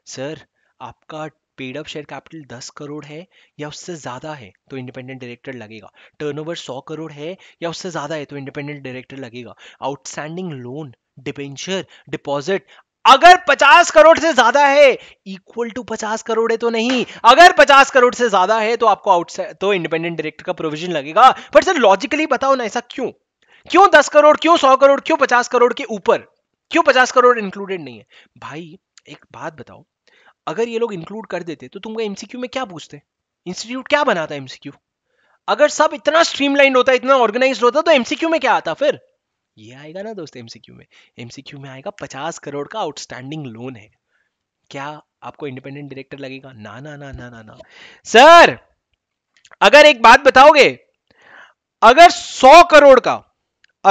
सर आपका paid up share capital 10 crore है या उससे ज़्यादा है तो इंडिपेंडेंट डायरेक्टर लगेगा टर्नओवर 100 करोड़ है या उससे ज़्यादा है तो इंडिपेंडेंट डायरेक्टर लगेगा आउटस्टैंडिंग लोन डिबेंचर डिपॉजिट अगर 50 करोड़ से ज्यादा है इक्वल टू 50 करोड़ है तो नहीं अगर 50 करोड़ से ज्यादा है तो आपको आउटसाइड तो इंडिपेंडेंट डायरेक्टर का प्रोविजन लगेगा बट सर लॉजिकली बताओ ना ऐसा क्यों क्यों 10 करोड़ क्यों 100 करोड़ क्यों 50 करोड़ के ऊपर क्यों पचास करोड़ इंक्लूडेड नहीं है भाई एक बात बताओ अगर ये लोग इंक्लूड कर देते तो तुमको एमसीक्यू में क्या पूछते इंस्टीट्यूट क्या बनाता एमसीक्यू अगर सब इतना स्ट्रीमलाइन होता इतना ऑर्गेनाइज होता तो एमसीक्यू में क्या आता फिर ये आएगा ना दोस्त एमसीक्यू में एमसीक्यू में आएगा पचास करोड़ का आउटस्टैंडिंग लोन है क्या आपको इंडिपेंडेंट डायरेक्टर लगेगा ना ना ना ना ना ना सर अगर एक बात बताओगे अगर सौ करोड़ का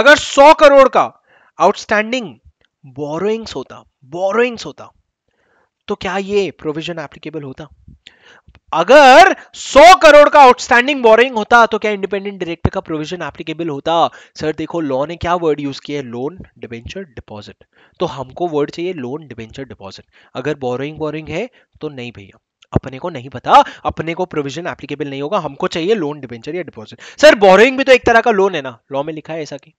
अगर सौ करोड़ का आउटस्टैंडिंग बोरोइंग्स होता बोरोइंग्स होता तो क्या ये प्रोविजन एप्लीकेबल होता अगर 100 करोड़ का आउटस्टैंडिंग बोरिंग होता तो क्या इंडिपेंडेंट डायरेक्टर का प्रोविजन एप्लीकेबल होता सर देखो लॉ ने क्या वर्ड यूज किया है लोन डिबेंचर डिपॉजिट तो हमको वर्ड चाहिए लोन डिबेंचर डिपॉजिट अगर बोरिंग बोरिंग है तो नहीं भैया अपने को नहीं पता अपने को प्रोविजन एप्लीकेबल नहीं होगा हमको चाहिए लोन डिबेंचर या डिपॉजिट सर बोरिंग भी तो एक तरह का लोन है ना लॉ में लिखा है ऐसा की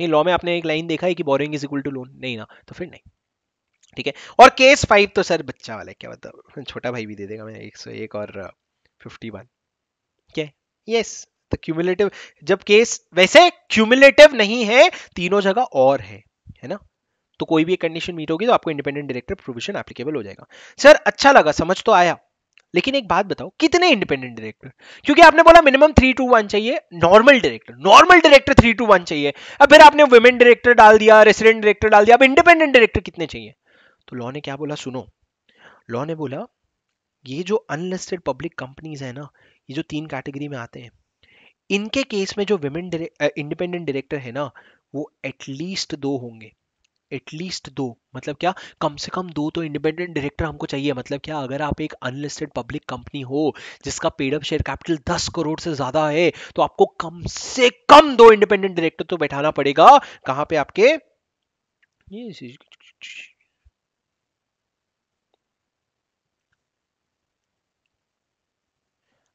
ये लॉ में आपने एक लाइन देखा है कि borrowing is equal to loan नहीं ना तो फिर नहीं ठीक है और केस फाइव तो सर बच्चा वाला क्या बताओ छोटा भाई भी दे देगा मैं एक सौ एक और फिफ्टी वन क्या यस तो क्यूमुलेटिव जब केस वैसे क्यूमुलेटिव नहीं है तीनों जगह और है है ना तो कोई भी कंडीशन मीट होगी तो आपको इंडिपेंडेंट डायरेक्टर प्रोविजन एप्लीकेबल हो जाएगा सर अच्छा लगा समझ तो आया लेकिन एक बात बताओ कितने इंडिपेंडेंट डायरेक्टर क्योंकि आपने बोला मिनिमम थ्री टू वन चाहिए normal director normal director three two one चाहिए अब फिर आपने वुमेन डायरेक्टर डाल दिया रेसिडेंट डायरेक्टर डाल दिया अब इंडिपेंडेंट डायरेक्टर कितने चाहिए तो लॉ ने क्या बोला सुनो लॉ ने बोला ये जो अनलिस्टेड पब्लिक कंपनीज है ना ये जो तीन कैटेगरी में आते हैं इनके केस में जो वुमेन इंडिपेंडेंट डायरेक्टर है ना वो एटलीस्ट दो होंगे एटलीस्ट दो मतलब क्या कम से कम दो तो इंडिपेंडेंट डायरेक्टर हमको चाहिए मतलब क्या अगर आप एक अनलिस्टेड पब्लिक कंपनी हो जिसका पेडअप शेयर कैपिटल दस करोड़ से ज्यादा है तो आपको कम से कम दो इंडिपेंडेंट डायरेक्टर तो बैठाना पड़ेगा कहां पे आपके ये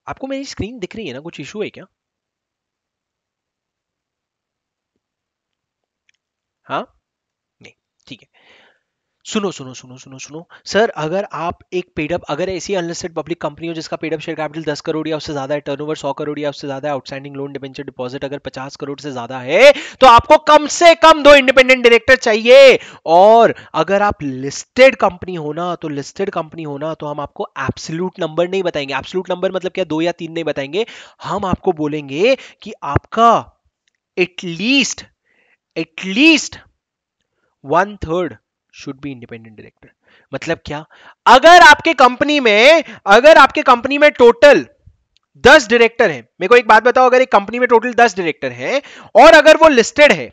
आपको मेरी स्क्रीन दिख रही है ना कुछ इशू है क्या हाँ सुनो सुनो सुनो सुनो सुनो सर अगर आप एक पेडअप अगर ऐसी अनलिस्टेड पब्लिक कंपनी हो जिसका पेडअप शेयर कैपिटल दस करोड़ या उससे ज्यादा है टर्न ओवर सौ करोड़ या उससे ज्यादा है आउटस्टैंडिंग लोन डिपेंचर डिपॉजिट अगर पचास करोड़ से ज्यादा है तो आपको कम से कम दो इंडिपेंडेंट डायरेक्टर चाहिए और अगर आप लिस्टेड कंपनी होना तो लिस्टेड कंपनी होना तो हम आपको एब्सोल्यूट नंबर नहीं बताएंगे एब्सोल्यूट नंबर मतलब क्या दो या तीन नहीं बताएंगे हम आपको बोलेंगे कि आपका at least at least one third should be independent director मतलब क्या अगर आपके कंपनी में अगर आपके कंपनी में टोटल दस डायरेक्टर हैं मेरे को एक बात बताओ अगर एक कंपनी में टोटल दस डायरेक्टर हैं और अगर वो लिस्टेड है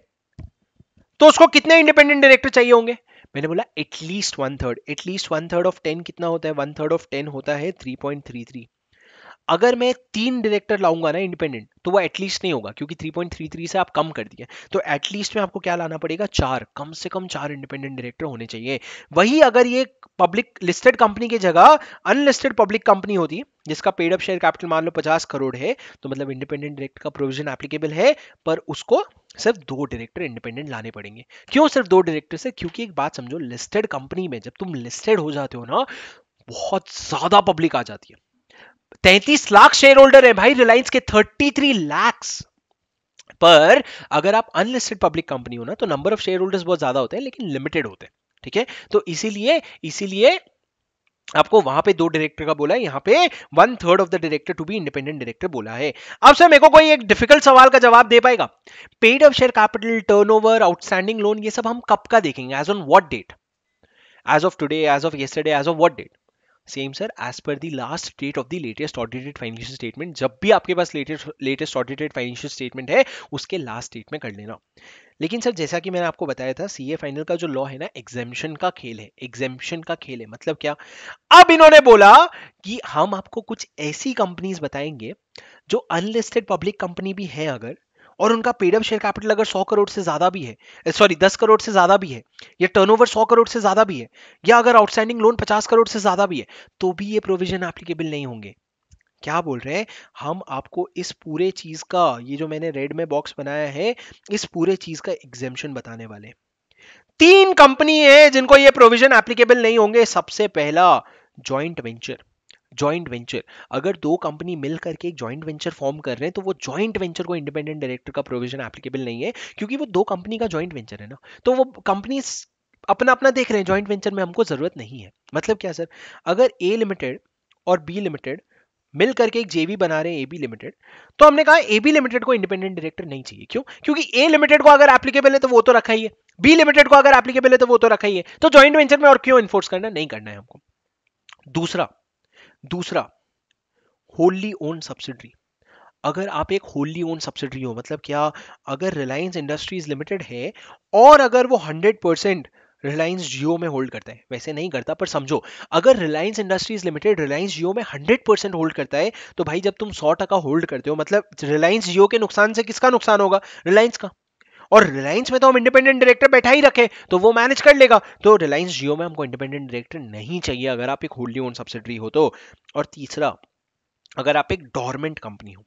तो उसको कितने इंडिपेंडेंट डायरेक्टर चाहिए होंगे मैंने बोला at least one third at least one third of ten कितना होता है वन थर्ड ऑफ टेन होता है थ्री पॉइंट थ्री थ्री अगर मैं तीन डायरेक्टर लाऊंगा ना इंडिपेंडेंट तो वो एटलीस्ट नहीं होगा क्योंकि 3.33 से आप कम कर दिए तो एटलीस्ट में आपको क्या लाना पड़ेगा चार कम से कम चार इंडिपेंडेंट डायरेक्टर होने चाहिए वही अगर ये पब्लिक लिस्टेड कंपनी की जगह अनलिस्टेड पब्लिक कंपनी होती जिसका पेड अप शेयर कैपिटल मान लो पचास करोड़ है तो मतलब इंडिपेंडेंट डायरेक्टर का प्रोविजन एप्लीकेबल है पर उसको सिर्फ दो डायरेक्टर इंडिपेंडेंट लाने पड़ेंगे क्यों सिर्फ दो डायरेक्टर से क्योंकि एक बात समझो लिस्टेड कंपनी में जब तुम लिस्टेड हो जाते हो ना बहुत ज्यादा पब्लिक आ जाती है तैतीस लाख शेयर होल्डर है भाई रिलायंस के थर्टी थ्री लैक्स पर अगर आप अनलिस्टेड पब्लिक कंपनी हो ना तो नंबर ऑफ शेयर होल्डर्स बहुत ज्यादा होते हैं लेकिन लिमिटेड होते हैं ठीक है तो इसीलिए इसीलिए आपको वहां पे दो डायरेक्टर का बोला है यहां पे one third of the director to be independent director बोला है अब सर मेरे को कोई एक डिफिकल्ट सवाल का जवाब दे पाएगा paid of share capital turnover outstanding loan ये सब हम कब का देखेंगे as on what date as of today as of yesterday as of what date same sir as per the last date of the latest audited financial statement जब भी आपके पास latest latest audited financial statement है उसके लास्ट डेट में कर लेना लेकिन सर जैसा कि मैंने आपको बताया था सीए फाइनल का जो लॉ है ना एग्जेम्पशन का खेल है एग्जेम्पशन का खेल है मतलब क्या अब इन्होंने बोला कि हम आपको कुछ ऐसी कंपनीज बताएंगे जो अनलिस्टेड पब्लिक कंपनी भी है अगर और उनका पेडअप शेयर कैपिटल अगर 100 करोड़ से ज्यादा भी है सॉरी 10 करोड़ से ज्यादा भी है या टर्नओवर 100 करोड़ से ज्यादा भी है या अगर आउटस्टैंडिंग लोन 50 करोड़ से ज्यादा भी है तो भी ये प्रोविजन एप्लीकेबल नहीं होंगे क्या बोल रहे हैं हम आपको इस पूरे चीज का ये जो मैंने रेड में बॉक्स बनाया है इस पूरे चीज का एग्जेम्पन बताने वाले तीन कंपनी है जिनको ये प्रोविजन एप्लीकेबल नहीं होंगे सबसे पहला ज्वाइंट वेंचर ज्वाइंट वेंचर अगर दो कंपनी मिल करके एक ज्वाइंट वेंचर फॉर्म कर रहे हैं तो वो ज्वाइंट वेंचर को इंडिपेंडेंट डायरेक्टर का प्रोविजन एप्लीकेबल नहीं है क्योंकि वो दो कंपनी का ज्वाइंट वेंचर है ना तो वो कंपनी अपना अपना देख रहे हैं ज्वाइंट वेंचर में हमको ज़रूरत नहीं है मतलब क्या सर अगर ए लिमिटेड और बी लिमिटेड मिल करके एक जेवी बना रहे हैं एबी लिमिटेड तो हमने कहा एबी लिमिटेड को इंडिपेंडेंट डायरेक्टर नहीं चाहिए क्यों क्योंकि ए लिमिटेड को अगर एप्लीकेबल है तो वो तो रखा ही है बी लिमिटेड को अगर एप्लीकेबल है तो वो तो रखा ही है तो ज्वाइंट वेंचर में और क्यों इन्फोर्स करना नहीं करना है हमको दूसरा दूसरा होल्ली ओन सब्सिडरी अगर आप एक होल्ली ओन सब्सिडरी हो मतलब क्या अगर रिलायंस इंडस्ट्रीज लिमिटेड है और अगर वो 100 परसेंट रिलायंस जियो में होल्ड करता है वैसे नहीं करता पर समझो अगर Reliance industries limited Reliance Jio में 100 परसेंट होल्ड करता है तो भाई जब तुम सौ टका होल्ड करते हो मतलब रिलायंस जियो के नुकसान से किसका नुकसान होगा रिलायंस का और रिलायंस में तो हम इंडिपेंडेंट डायरेक्टर बैठा ही रखे तो वो मैनेज कर लेगा तो रिलायंस जियो में हमको इंडिपेंडेंट डायरेक्टर नहीं चाहिए अगर आप एक होल्डी ओन सब्सिडरी हो तो और तीसरा अगर आप एक डॉर्मेंट कंपनी हो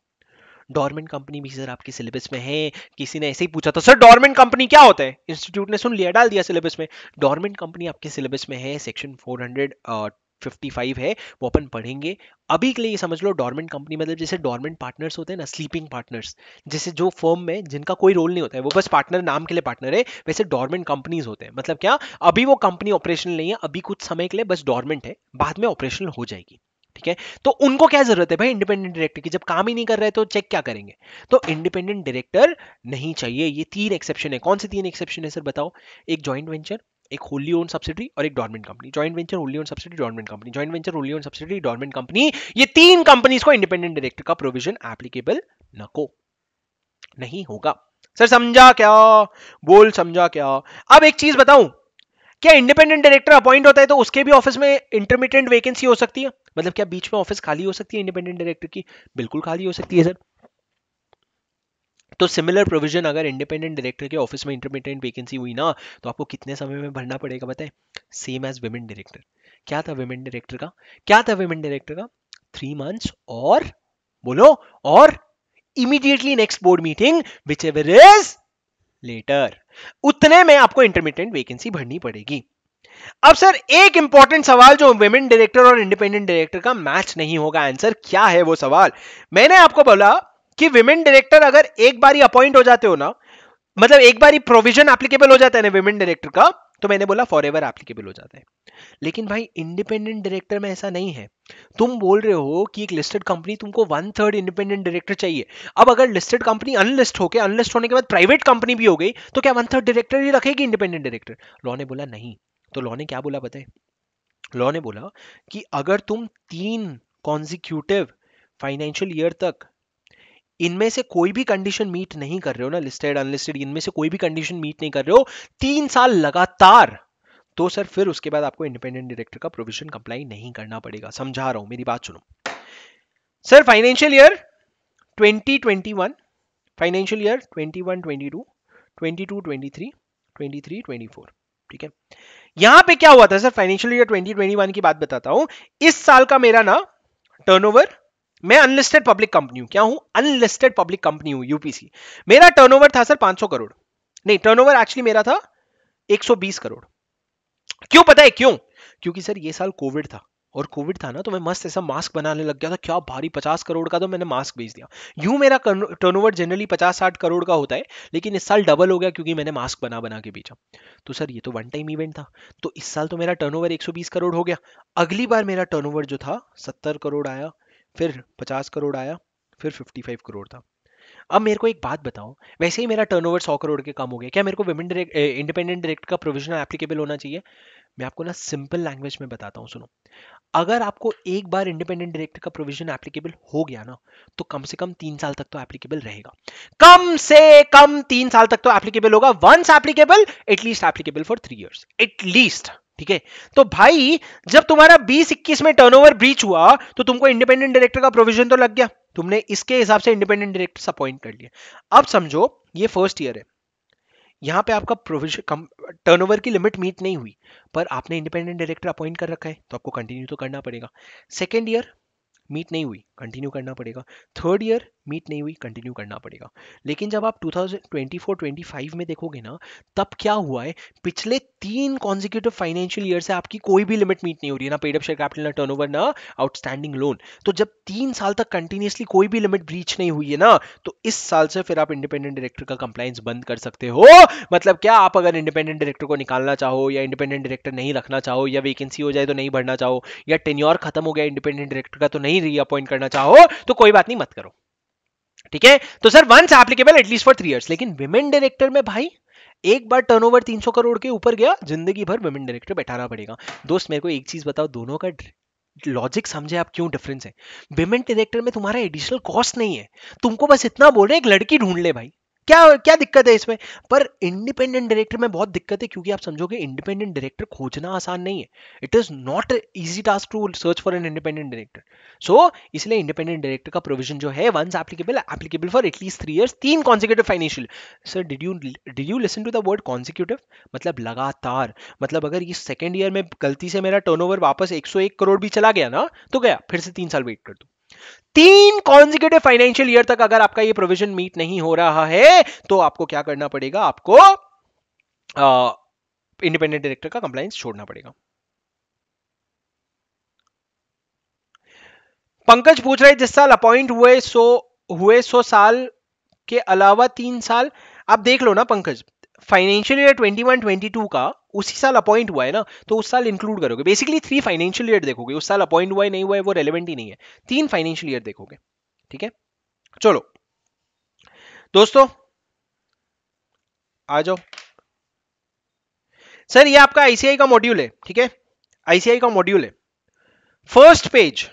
डॉर्मेंट कंपनी भी सर आपके सिलेबस में है किसी ने ऐसे ही पूछा था सर डॉर्मेंट कंपनी क्या होता है इंस्टीट्यूट ने सुन लिया डाल दिया सिलेबस में डॉर्मेंट कंपनी आपके सिलेबस में है सेक्शन 400 uh, 55 है वो अपन पढ़ेंगे अभी के लिए ये समझ लो डॉर्मेंट कंपनी मतलब जैसे डॉर्मेंट पार्टनर्स होते हैं ना स्लीपिंग पार्टनर्स जैसे जो फर्म में जिनका कोई रोल नहीं होता है वो बस पार्टनर नाम के लिए पार्टनर है वैसे डॉर्मेंट कंपनीज होते हैं मतलब क्या अभी वो कंपनी ऑपरेशनल नहीं है अभी कुछ समय के लिए बस डॉर्मेंट है बाद में ऑपरेशनल हो जाएगी ठीक है तो उनको क्या जरूरत है भाई इंडिपेंडेंट डायरेक्टर की जब काम ही नहीं कर रहे तो चेक क्या करेंगे तो इंडिपेंडेंट डायरेक्टर नहीं चाहिए ये तीन एक्सेप्शन है कौन से तीन एक्सेप्शन है सर बताओ एक ज्वाइंट वेंचर एक होली ओन सब्सिडी और एक dormant company joint venture wholly own subsidy dormant company joint venture wholly own subsidy dormant company ये तीन कंपनीज को इंडिपेंडेंट डायरेक्टर का प्रोविजन एप्लीकेबल नको नहीं होगा सर समझा क्या बोल समझा क्या अब एक चीज बताऊं क्या इंडिपेंडेंट डायरेक्टर अपॉइंट होता है तो उसके भी ऑफिस में इंटरमीडिएट वैकेंसी हो सकती है मतलब क्या बीच में ऑफिस खाली हो सकती है इंडिपेंडेंट डायरेक्टर की बिल्कुल खाली हो सकती है सर तो सिमिलर प्रोविजन अगर इंडिपेंडेंट डायरेक्टर के ऑफिस में इंटरमीडिएट वैकेंसी हुई ना तो आपको कितने समय में भरना पड़ेगा बताएं सेम एज वेमेन डायरेक्टर क्या था वेमेन डायरेक्टर का क्या था वेमेन डायरेक्टर का थ्री मंथ्स और बोलो और immediately next board meeting whichever is later उतने में आपको इंटरमीडिएट वैकेंसी भरनी पड़ेगी अब सर एक इंपॉर्टेंट सवाल जो वेमेन डायरेक्टर और इंडिपेंडेंट डायरेक्टर का मैच नहीं होगा आंसर क्या है वो सवाल मैंने आपको बोला कि विमेन डायरेक्टर अगर एक बार ही अपॉइंट हो जाते हो ना मतलब एक बार ही प्रोविजन एप्लीकेबल हो जाता है ना विमेन डायरेक्टर का तो मैंने बोला फॉर एवर एप्लीकेबल हो जाता है लेकिन भाई इंडिपेंडेंट डायरेक्टर में ऐसा नहीं है तुम बोल रहे हो कि एक लिस्टेड कंपनी तुमको वन थर्ड इंडिपेंडेंट डायरेक्टर चाहिए अब अगर लिस्टेड कंपनी अनलिस्ट होकर अनलिस्ट होने के बाद प्राइवेट कंपनी भी हो गई तो क्या वन थर्ड डायरेक्टर ही रखेगी इंडिपेंडेंट डायरेक्टर लॉ ने बोला नहीं तो लॉ ने क्या बोला बताए लॉ ने बोला कि अगर तुम तीन कॉन्जिक्यूटिव फाइनेंशियल ईयर तक इनमें से कोई भी कंडीशन मीट नहीं कर रहे हो ना लिस्टेड अनलिस्टेड इनमें से कोई भी कंडीशन मीट नहीं कर रहे हो तीन साल लगातार तो सर फिर उसके बाद आपको इंडिपेंडेंट डायरेक्टर का प्रोविजन कंप्लाई नहीं करना पड़ेगा समझा रहा हूं मेरी बात सुनो sir financial year 2021 financial year 21 22 22 23 23 24 ठीक है यहां पे क्या हुआ था सर फाइनेंशियल ईयर 2021 की बात बताता हूं इस साल का मेरा ना टर्नओवर मैं अनलिस्टेड पब्लिक कंपनी हूं क्या हूं अनलिस्टेड पब्लिक कंपनी हूं यूपीसी मेरा टर्नओवर था सर 500 करोड़ नहीं टर्नओवर एक्चुअली मेरा था 120 करोड़ क्यों पता है क्यों क्योंकि सर ये साल कोविड था और कोविड था ना तो मैं मस्त ऐसा मास्क बनाने लग गया था क्या भारी पचास करोड़ का तो मैंने मास्क बेच दिया यूं मेरा टर्नओवर जनरली पचास साठ करोड़ का होता है लेकिन इस साल डबल हो गया क्योंकि मैंने मास्क बना बना के बेचा तो सर ये तो वन टाइम इवेंट था तो इस साल तो मेरा टर्नओवर 120 करोड़ हो गया अगली बार मेरा टर्नओवर जो था सत्तर करोड़ आया फिर पचास करोड़ आया फिर फिफ्टी फाइव करोड़ था अब मेरे को एक बात बताओ वैसे ही मेरा टर्नओवर 100 करोड़ के कम हो गया क्या मेरे को विमेन डायरेक्ट इंडिपेंडेंट डायरेक्ट का प्रोविजन एप्लीकेबल होना चाहिए मैं आपको ना सिंपल लैंग्वेज में बताता हूँ सुनो अगर आपको एक बार इंडिपेंडेंट डायरेक्ट का प्रोविजन एप्लीकेबल हो गया ना तो कम से कम तीन साल तक तो एप्लीकेबल रहेगा कम से कम तीन साल तक तो एप्लीकेबल होगा once applicable at least applicable for three years at least ठीक है तो भाई जब तुम्हारा बीस इक्कीस में टर्नओवर ब्रीच हुआ तो तुमको इंडिपेंडेंट डायरेक्टर का प्रोविजन तो लग गया तुमने इसके हिसाब से इंडिपेंडेंट डायरेक्टर अपॉइंट कर लिया अब समझो ये फर्स्ट ईयर है यहां पे आपका प्रोविजन टर्नओवर की लिमिट मीट नहीं हुई पर आपने इंडिपेंडेंट डायरेक्टर अपॉइंट कर रखा है तो आपको कंटिन्यू तो करना पड़ेगा सेकेंड ईयर मीट नहीं हुई कंटिन्यू करना पड़ेगा थर्ड ईयर मीट नहीं हुई कंटिन्यू करना पड़ेगा लेकिन जब आप 2024-25 में देखोगे ना तब क्या हुआ है पिछले तीन कॉन्जिक्यूटिव फाइनेंशियल ईयर से आपकी कोई भी लिमिट मीट नहीं हो रही है ना पेड अप शेयर कैपिटल ना ओवर ना आउटस्टैंडिंग लोन तो जब तीन साल तक कंटिन्यूसली कोई भी लिमिट ब्रीच नहीं हुई है ना तो इस साल से फिर आप इंडिपेंडेंट डायरेक्टर का कंप्लाइंस बंद कर सकते हो मतलब क्या आप अगर इंडिपेंडेंट डायरेक्टर को निकालना चाहो या इंडिपेंडेंट डायरेक्टर नहीं रखना चाहो या वेकेंसी हो जाए तो नहीं भरना चाहो या टेन्योर खत्म हो गया इंडिपेंडेंट डायरेक्टर का तो नहीं रीअपॉइंट करना करना चाहो तो कोई बात नहीं मत करो ठीक है तो sir once applicable at least for three years लेकिन विमेन डायरेक्टर में भाई एक बार टर्नओवर 300 करोड़ के ऊपर गया जिंदगी भर विमेन डायरेक्टर बैठाना पड़ेगा दोस्त मेरे को एक चीज बताओ दोनों का लॉजिक समझे आप क्यों डिफरेंस है विमेन डायरेक्टर में तुम्हारा एडिशनल कॉस्ट नहीं है तुमको बस इतना बोल रहे एक लड़की ढूंढ ले भाई क्या क्या दिक्कत है इसमें पर इंडिपेंडेंट डायरेक्टर में बहुत दिक्कत है क्योंकि आप समझोगे इंडिपेंडेंट डायरेक्टर खोजना आसान नहीं है it is not easy task to search for an independent director so इसलिए इंडिपेंडेंट डायरेक्टर का प्रोविजन जो है once applicable applicable for at least three year तीन consecutive financial sir did you did you listen to the word consecutive मतलब लगातार मतलब अगर ये सेकेंड ईयर में गलती से मेरा टर्न वापस एक करोड़ भी चला गया ना तो गया फिर से तीन साल वेट कर दो तीन कॉन्जिक्यूटिव फाइनेंशियल ईयर तक अगर आपका ये प्रोविजन मीट नहीं हो रहा है तो आपको क्या करना पड़ेगा आपको इंडिपेंडेंट डायरेक्टर का कंप्लाइंस छोड़ना पड़ेगा पंकज पूछ रहे जिस साल अपॉइंट हुए सो हुए सो साल के अलावा तीन साल आप देख लो ना पंकज फाइनेंशियल ईयर 21 22 का उसी साल अपॉइंट हुआ है ना तो उस साल इंक्लूड करोगे बेसिकली थ्री फाइनेंशियल ईयर देखोगे उस साल अपॉइंट हुआ है नहीं हुआ है वो रेलिवेंट ही नहीं है तीन फाइनेंशियल ईयर देखोगे ठीक है चलो दोस्तों आ जाओ सर ये आपका आईसीआई का मॉड्यूल है ठीक है आईसीआई का मॉड्यूल है first page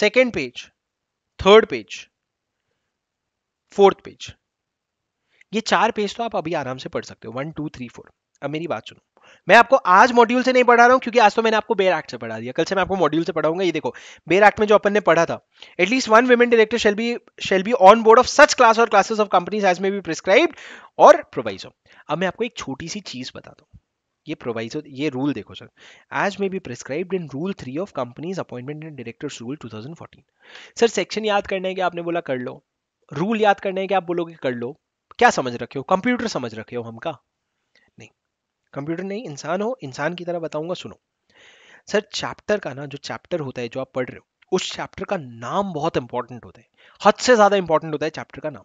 second page third page fourth page ये चार पेज तो आप अभी आराम से पढ़ सकते हो वन टू थ्री फोर अब मेरी बात सुनो मैं आपको आज मॉड्यूल से नहीं पढ़ा रहा हूँ क्योंकि आज तो मैंने आपको बेर एक्ट से पढ़ा दिया कल से मैं आपको मॉड्यूल से पढ़ाऊंगा ये देखो बेर एक्ट में जो अपन ने पढ़ा था at least one women director shall be shall be on board of such class और classes of companies as may be prescribe और प्रोवाइजो अब मैं आपको एक छोटी सी चीज बता दू ये प्रोवाइजो ये रूल देखो sir as may be prescribe in rule three of companies appointment and directors rule 2014 sir section याद करने के आपने बोला कर लो रूल याद करने के आप बोलोगे कर लो क्या समझ रखे हो कंप्यूटर समझ रखे हो हम का नहीं कंप्यूटर नहीं इंसान हो इंसान की तरह बताऊंगा सुनो सर चैप्टर का ना जो चैप्टर होता है जो आप पढ़ रहे हो उस चैप्टर का नाम बहुत इंपॉर्टेंट होता है हद से ज़्यादा इंपॉर्टेंट होता है चैप्टर का नाम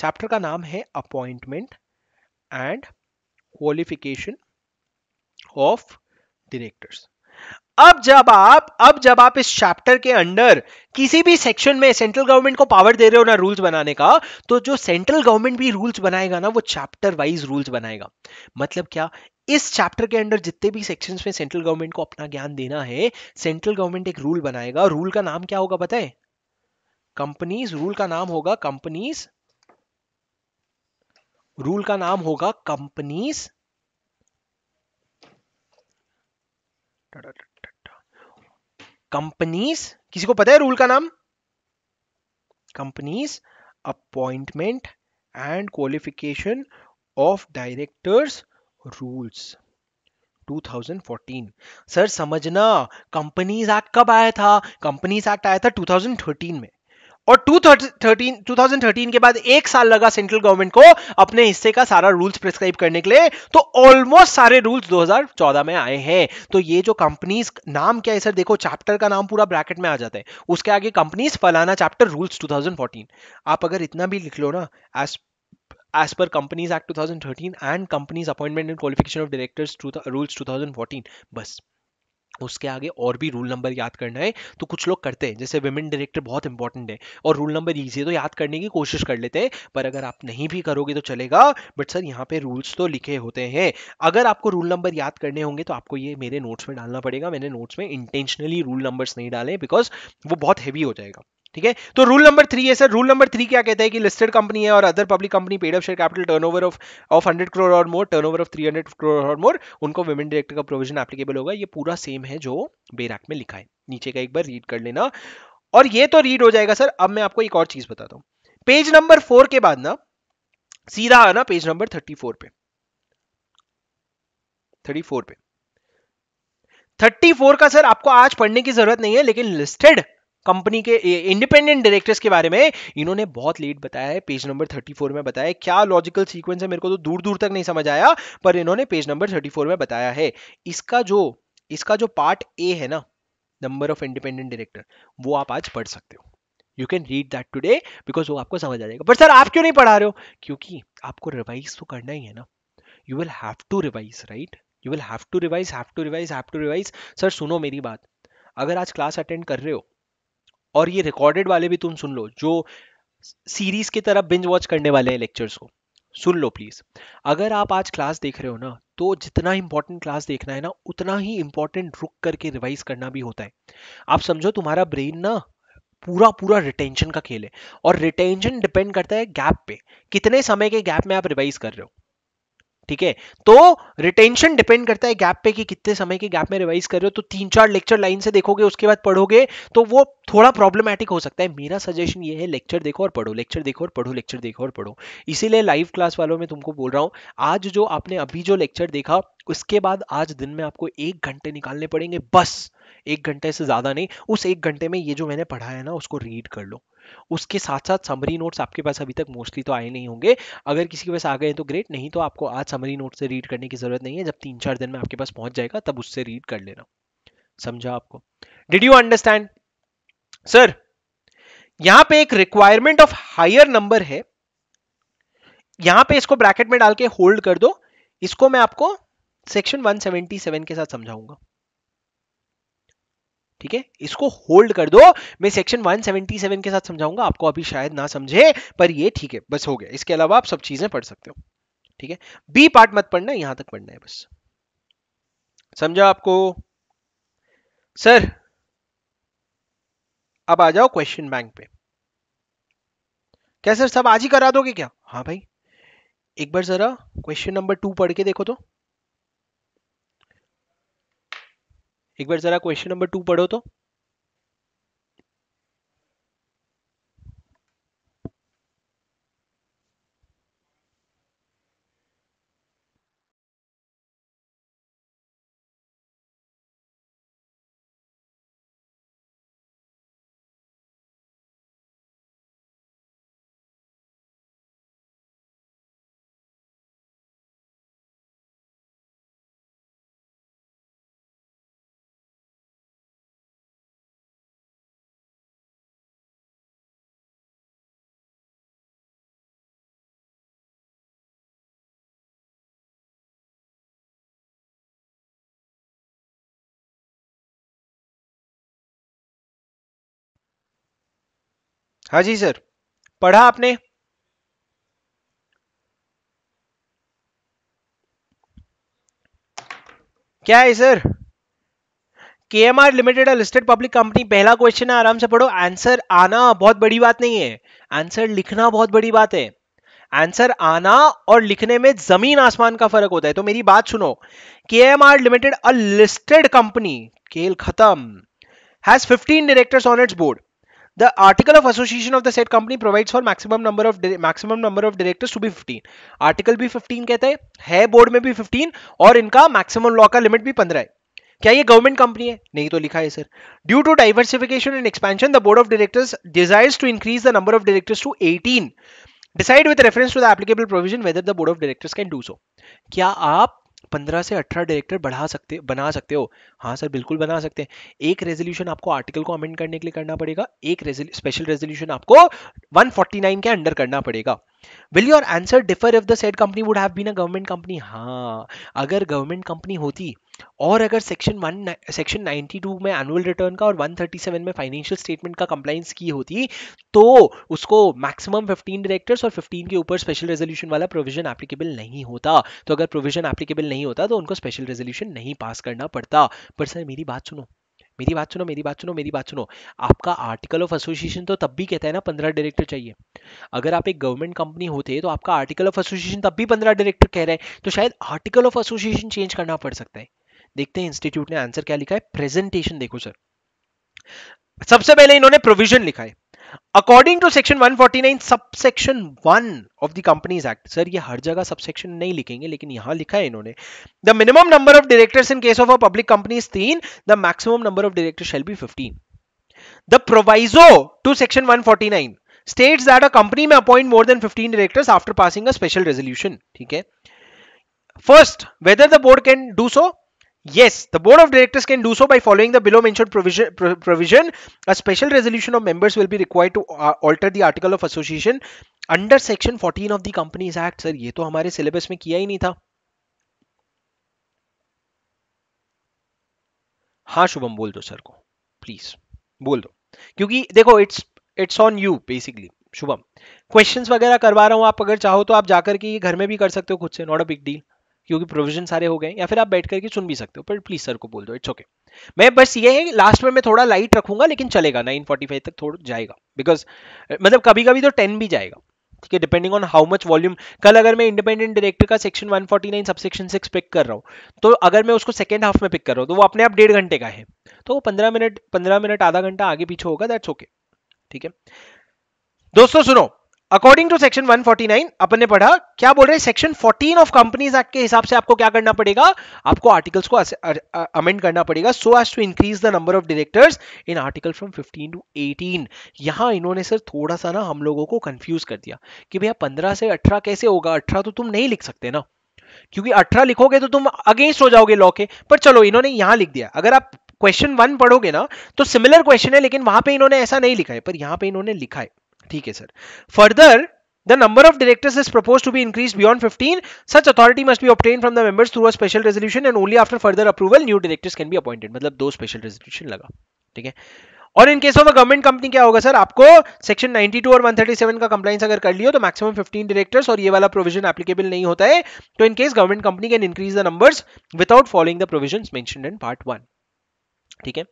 चैप्टर का नाम है appointment and qualification of directors अब जब आप अब जब आप इस चैप्टर के अंडर किसी भी सेक्शन में सेंट्रल गवर्नमेंट को पावर दे रहे हो ना रूल्स बनाने का तो जो सेंट्रल गवर्नमेंट भी रूल्स बनाएगा ना वो चैप्टर वाइज रूल्स बनाएगा मतलब क्या इस चैप्टर के अंडर जितने भी सेक्शन में सेंट्रल गवर्नमेंट को अपना ज्ञान देना है सेंट्रल गवर्नमेंट एक रूल बनाएगा रूल का नाम क्या होगा बताए कंपनीज रूल का नाम होगा कंपनीज रूल का नाम होगा कंपनीज कंपनीज किसी को पता है रूल का नाम companies appointment and qualification of directors rules 2014 sir समझना कंपनीज एक्ट कब आया था कंपनीज एक्ट आया था 2013 में और 2013 2013 के बाद एक साल लगा सेंट्रल गवर्नमेंट को अपने हिस्से का सारा रूल्स प्रिस्क्राइब करने के लिए तो ऑलमोस्ट सारे रूल्स 2014 में आए हैं तो ये जो कंपनीज नाम क्या है सर देखो चैप्टर का नाम पूरा ब्रैकेट में आ जाता है उसके आगे कंपनीज फलाना चैप्टर रूल्स 2014 आप अगर इतना भी लिख लो ना as per companies act two 2013 and companies appointment and qualification of directors to 2014 उसके आगे और भी रूल नंबर याद करना है तो कुछ लोग करते हैं जैसे विमेन डायरेक्टर बहुत इंपॉर्टेंट है और रूल नंबर ईजी है तो याद करने की कोशिश कर लेते हैं पर अगर आप नहीं भी करोगे तो चलेगा बट सर यहाँ पे रूल्स तो लिखे होते हैं अगर आपको रूल नंबर याद करने होंगे तो आपको ये मेरे नोट्स में डालना पड़ेगा मैंने नोट्स में इंटेंशनली रूल नंबर्स नहीं डाले बिकॉज वो बहुत हैवी हो जाएगा ठीक है तो रूल नंबर थ्री है सर रूल नंबर थ्री क्या कहता है कि लिस्टेड कंपनी है और other public company paid of share capital turnover of of hundred crore और more turnover of three hundred crore और मोर उनको वेमेन डायरेक्टर का प्रोविजन एप्लीकेबल होगा ये पूरा सेम है जो बेराक में लिखा है नीचे का एक बार रीड कर लेना और ये तो रीड हो जाएगा सर अब मैं आपको एक और चीज बताता हूँ पेज नंबर फोर के बाद ना सीधा आना पेज नंबर थर्टी फोर पे थर्टी फोर पे थर्टी फोर का सर आपको आज पढ़ने की जरूरत नहीं है लेकिन लिस्टेड कंपनी के इंडिपेंडेंट डायरेक्टर्स के बारे में इन्होंने बहुत लेट बताया है पेज नंबर 34 में बताया है क्या लॉजिकल सीक्वेंस है मेरे को तो दूर दूर तक नहीं समझ आया पर इन्होंने पेज नंबर 34 में बताया है इसका जो इसका जो पार्ट ए है ना नंबर ऑफ इंडिपेंडेंट डायरेक्टर वो आप आज पढ़ सकते हो you can read that today because वो आपको समझ आ जाएगा बट सर आप क्यों नहीं पढ़ा रहे हो क्योंकि आपको रिवाइज तो करना ही है ना you will have to revise right you will have to revise have to revise have to revise sir सुनो मेरी बात अगर आज क्लास अटेंड कर रहे हो और ये रिकॉर्डेड वाले भी तुम सुन लो जो सीरीज की तरफ बिंज वॉच करने वाले हैं लेक्चर्स को सुन लो प्लीज अगर आप आज क्लास देख रहे हो ना तो जितना इंपॉर्टेंट क्लास देखना है ना उतना ही इंपॉर्टेंट रुक करके रिवाइज करना भी होता है आप समझो तुम्हारा ब्रेन ना पूरा पूरा रिटेंशन का खेल है और रिटेंशन डिपेंड करता है गैप पे कितने समय के गैप में आप रिवाइज कर रहे हो ठीक है तो रिटेंशन डिपेंड करता है गैप पे कि कितने समय के गैप में रिवाइज कर रहे हो तो तीन चार लेक्चर लाइन से देखोगे उसके बाद पढ़ोगे तो वो थोड़ा प्रॉब्लमेटिक हो सकता है मेरा सजेशन ये है लेक्चर देखो और पढ़ो लेक्चर देखो और पढ़ो लेक्चर देखो और पढ़ो इसीलिए लाइव क्लास वालों में तुमको बोल रहा हूँ आज जो आपने अभी जो लेक्चर देखा उसके बाद आज दिन में आपको एक घंटे निकालने पड़ेंगे बस एक घंटे से ज़्यादा नहीं उस एक घंटे में ये जो मैंने पढ़ा है ना उसको रीड कर लो उसके साथ साथ समरी नोट्स आपके पास अभी तक मोस्टली तो आए नहीं होंगे अगर किसी के पास आ गए तो ग्रेट नहीं तो आपको आज समरी नोट से रीड करने की ज़रूरत नहीं है जब तीन चार दिन में आपके पास पहुंच जाएगा तब उससे रीड कर लेना समझा आपको डिड यू अंडरस्टैंड सर यहां पे एक रिक्वायरमेंट ऑफ हायर नंबर है यहां पे इसको ब्रैकेट में डाल के होल्ड कर दो इसको मैं आपको सेक्शन 177 के साथ समझाऊंगा ठीक है इसको होल्ड कर दो मैं सेक्शन 177 के साथ समझाऊंगा आपको अभी शायद ना समझे पर ये ठीक है बस हो गया इसके अलावा आप सब चीजें पढ़ सकते हो ठीक है बी पार्ट मत पढ़ना यहां तक पढ़ना है बस समझा आपको सर अब आ जाओ क्वेश्चन बैंक पे क्या सर सब आज ही करा दोगे क्या हाँ भाई एक बार जरा क्वेश्चन नंबर टू पढ़ के देखो तो एक बार जरा क्वेश्चन नंबर टू पढ़ो तो हाँ जी सर पढ़ा आपने क्या है sir K M R limited listed public company पहला क्वेश्चन है आराम से पढ़ो आंसर आना बहुत बड़ी बात नहीं है आंसर लिखना बहुत बड़ी बात है आंसर आना और लिखने में जमीन आसमान का फर्क होता है तो मेरी बात सुनो K M R limited a listed company खेल खत्म has 15 directors on its board The article of association of the said company provides for maximum number of maximum number of directors to be 15. Article भी 15 कहता है है बोर्ड में भी 15 और इनका मैक्सिमम लॉ का लिमिट भी 15 है क्या ये गवर्नमेंट कंपनी है नहीं तो लिखा है sir due to diversification and expansion the board of directors desires to increase the number of directors to 18 decide with reference to the applicable provision whether the board of directors can do so क्या आप पंद्रह से अठारह डायरेक्टर बढ़ा सकते बना सकते हो हाँ सर बिल्कुल बना सकते हैं एक रेजोल्यूशन आपको आर्टिकल को अमेंड करने के लिए करना पड़ेगा एक स्पेशल रेजोल्यूशन आपको 149 के अंडर करना पड़ेगा will your answer differ if the said company would have been a government company हाँ अगर गवर्नमेंट कंपनी होती और अगर सेक्शन वन सेक्शन टू में एनुअल रिटर्न का और वन थर्टी सेवन में फाइनेंशियल स्टेटमेंट का कंप्लाइंस की होती तो उसको मैक्सिमम फिफ्टीन डायरेक्टर्स और फिफ्टीन के ऊपर स्पेशल रेजोल्यूशन वाला प्रोविजन एप्लीकेबल नहीं होता तो अगर प्रोविजन एप्लीकेबल नहीं होता तो उनको स्पेशल रेजोल्यूशन नहीं पास करना पड़ता पर सर मेरी बात सुनो मेरी बात सुनो मेरी बात सुनो मेरी बात सुनो आपका आर्टिकल ऑफ एसोसिएशन तो तब भी कहता है ना पंद्रह डायरेक्टर चाहिए अगर आप एक गवर्नमेंट कंपनी होते तो आपका आर्टिकल ऑफ एसोसिएशन तब भी पंद्रह डायरेक्टर कह रहे हैं तो शायद आर्टिकल ऑफ एसोसिएशन चेंज करना पड़ सकता है देखते हैं इंस्टीट्यूट ने आंसर क्या लिखा है प्रेजेंटेशन देखो सर सबसे पहले इन्होंने प्रोविजन लिखा है according to section 149 subsection 1 of the companies act sir ये हर जगह सबसेक्शन नहीं लिखेंगे लेकिन यहां लिखा है इन्होंने the minimum number of directors in case of a public companies तीन the maximum number of directors shall be 15 the proviso to section 149 states that a company may appoint more than 15 directors after passing a special resolution ठीक है first whether the board can do so Yes, the board of directors can do so by following the below mentioned provision, pro provision. A special resolution of members will be required to uh, alter the article of association under section 14 of the Companies Act. sir ये तो हमारे syllabus में किया ही नहीं था हाँ शुभम बोल दो सर को प्लीज बोल दो क्योंकि देखो it's it's on you basically Shubham questions वगैरह करवा रहा हूं आप अगर चाहो तो आप जाकर के ये घर में भी कर सकते हो खुद से नॉट अ बिग डील क्योंकि प्रोविजन सारे हो गए या फिर आप बैठ करके सुन भी सकते हो पर प्लीज सर को बोल दो इट्स ओके मैं बस ये है लास्ट में मैं थोड़ा लाइट रखूंगा लेकिन चलेगा नाइन फोर्टी फाइव तक थोड़ा जाएगा बिकॉज मतलब कभी कभी तो टेन भी जाएगा ठीक है depending on how much volume कल अगर मैं इंडिपेंडेंट डायरेक्टर का section one 149 sub section six pick कर रहा हूँ तो अगर मैं उसको सेकेंड हाफ में पिक कर रहा हूँ तो वो अपने आप डेढ़ घंटे का है तो वो पंद्रह मिनट पंद्रह मिनट आधा घंटा आगे पीछे होगा दैट्स ओके ठीक है दोस्तों सुनो अकॉर्डिंग टू सेक्शन 149 अपन ने पढ़ा क्या बोल रहे हैं सेक्शन 14 ऑफ कंपनीज एक्ट के हिसाब से आपको क्या करना पड़ेगा आपको आर्टिकल्स को अमेंड करना पड़ेगा so as to increase the number of directors in article from 15 to 18 यहां इन्होंने सर थोड़ा सा ना हम लोगों को कंफ्यूज कर दिया कि भैया 15 से 18 कैसे होगा 18 तो तुम नहीं लिख सकते ना क्योंकि 18 लिखोगे तो तुम अगेंस्ट हो जाओगे लॉ के पर चलो इन्होंने यहां लिख दिया अगर आप क्वेश्चन वन पढ़ोगे ना तो सिमिलर क्वेश्चन है लेकिन वहां पे इन्होंने ऐसा नहीं लिखा है पर यहां पे इन्होंने लिखा है ठीक है sir further The number of directors is proposed to be increased beyond 15. Such authority must be obtained from the members through a special resolution and only after further approval new directors can be appointed. मतलब दो special resolution लगा ठीक है और in case of a government company क्या होगा सर आपको सेक्शन 92 और 137 का कंप्लाइंस अगर कर लियो तो मैक्सिमम 15 डायरेक्टर्स और ये वाला प्रोविजन एप्लीकेबल नहीं होता है तो in case government company can increase the numbers without following the provisions mentioned in part 1 ठीक है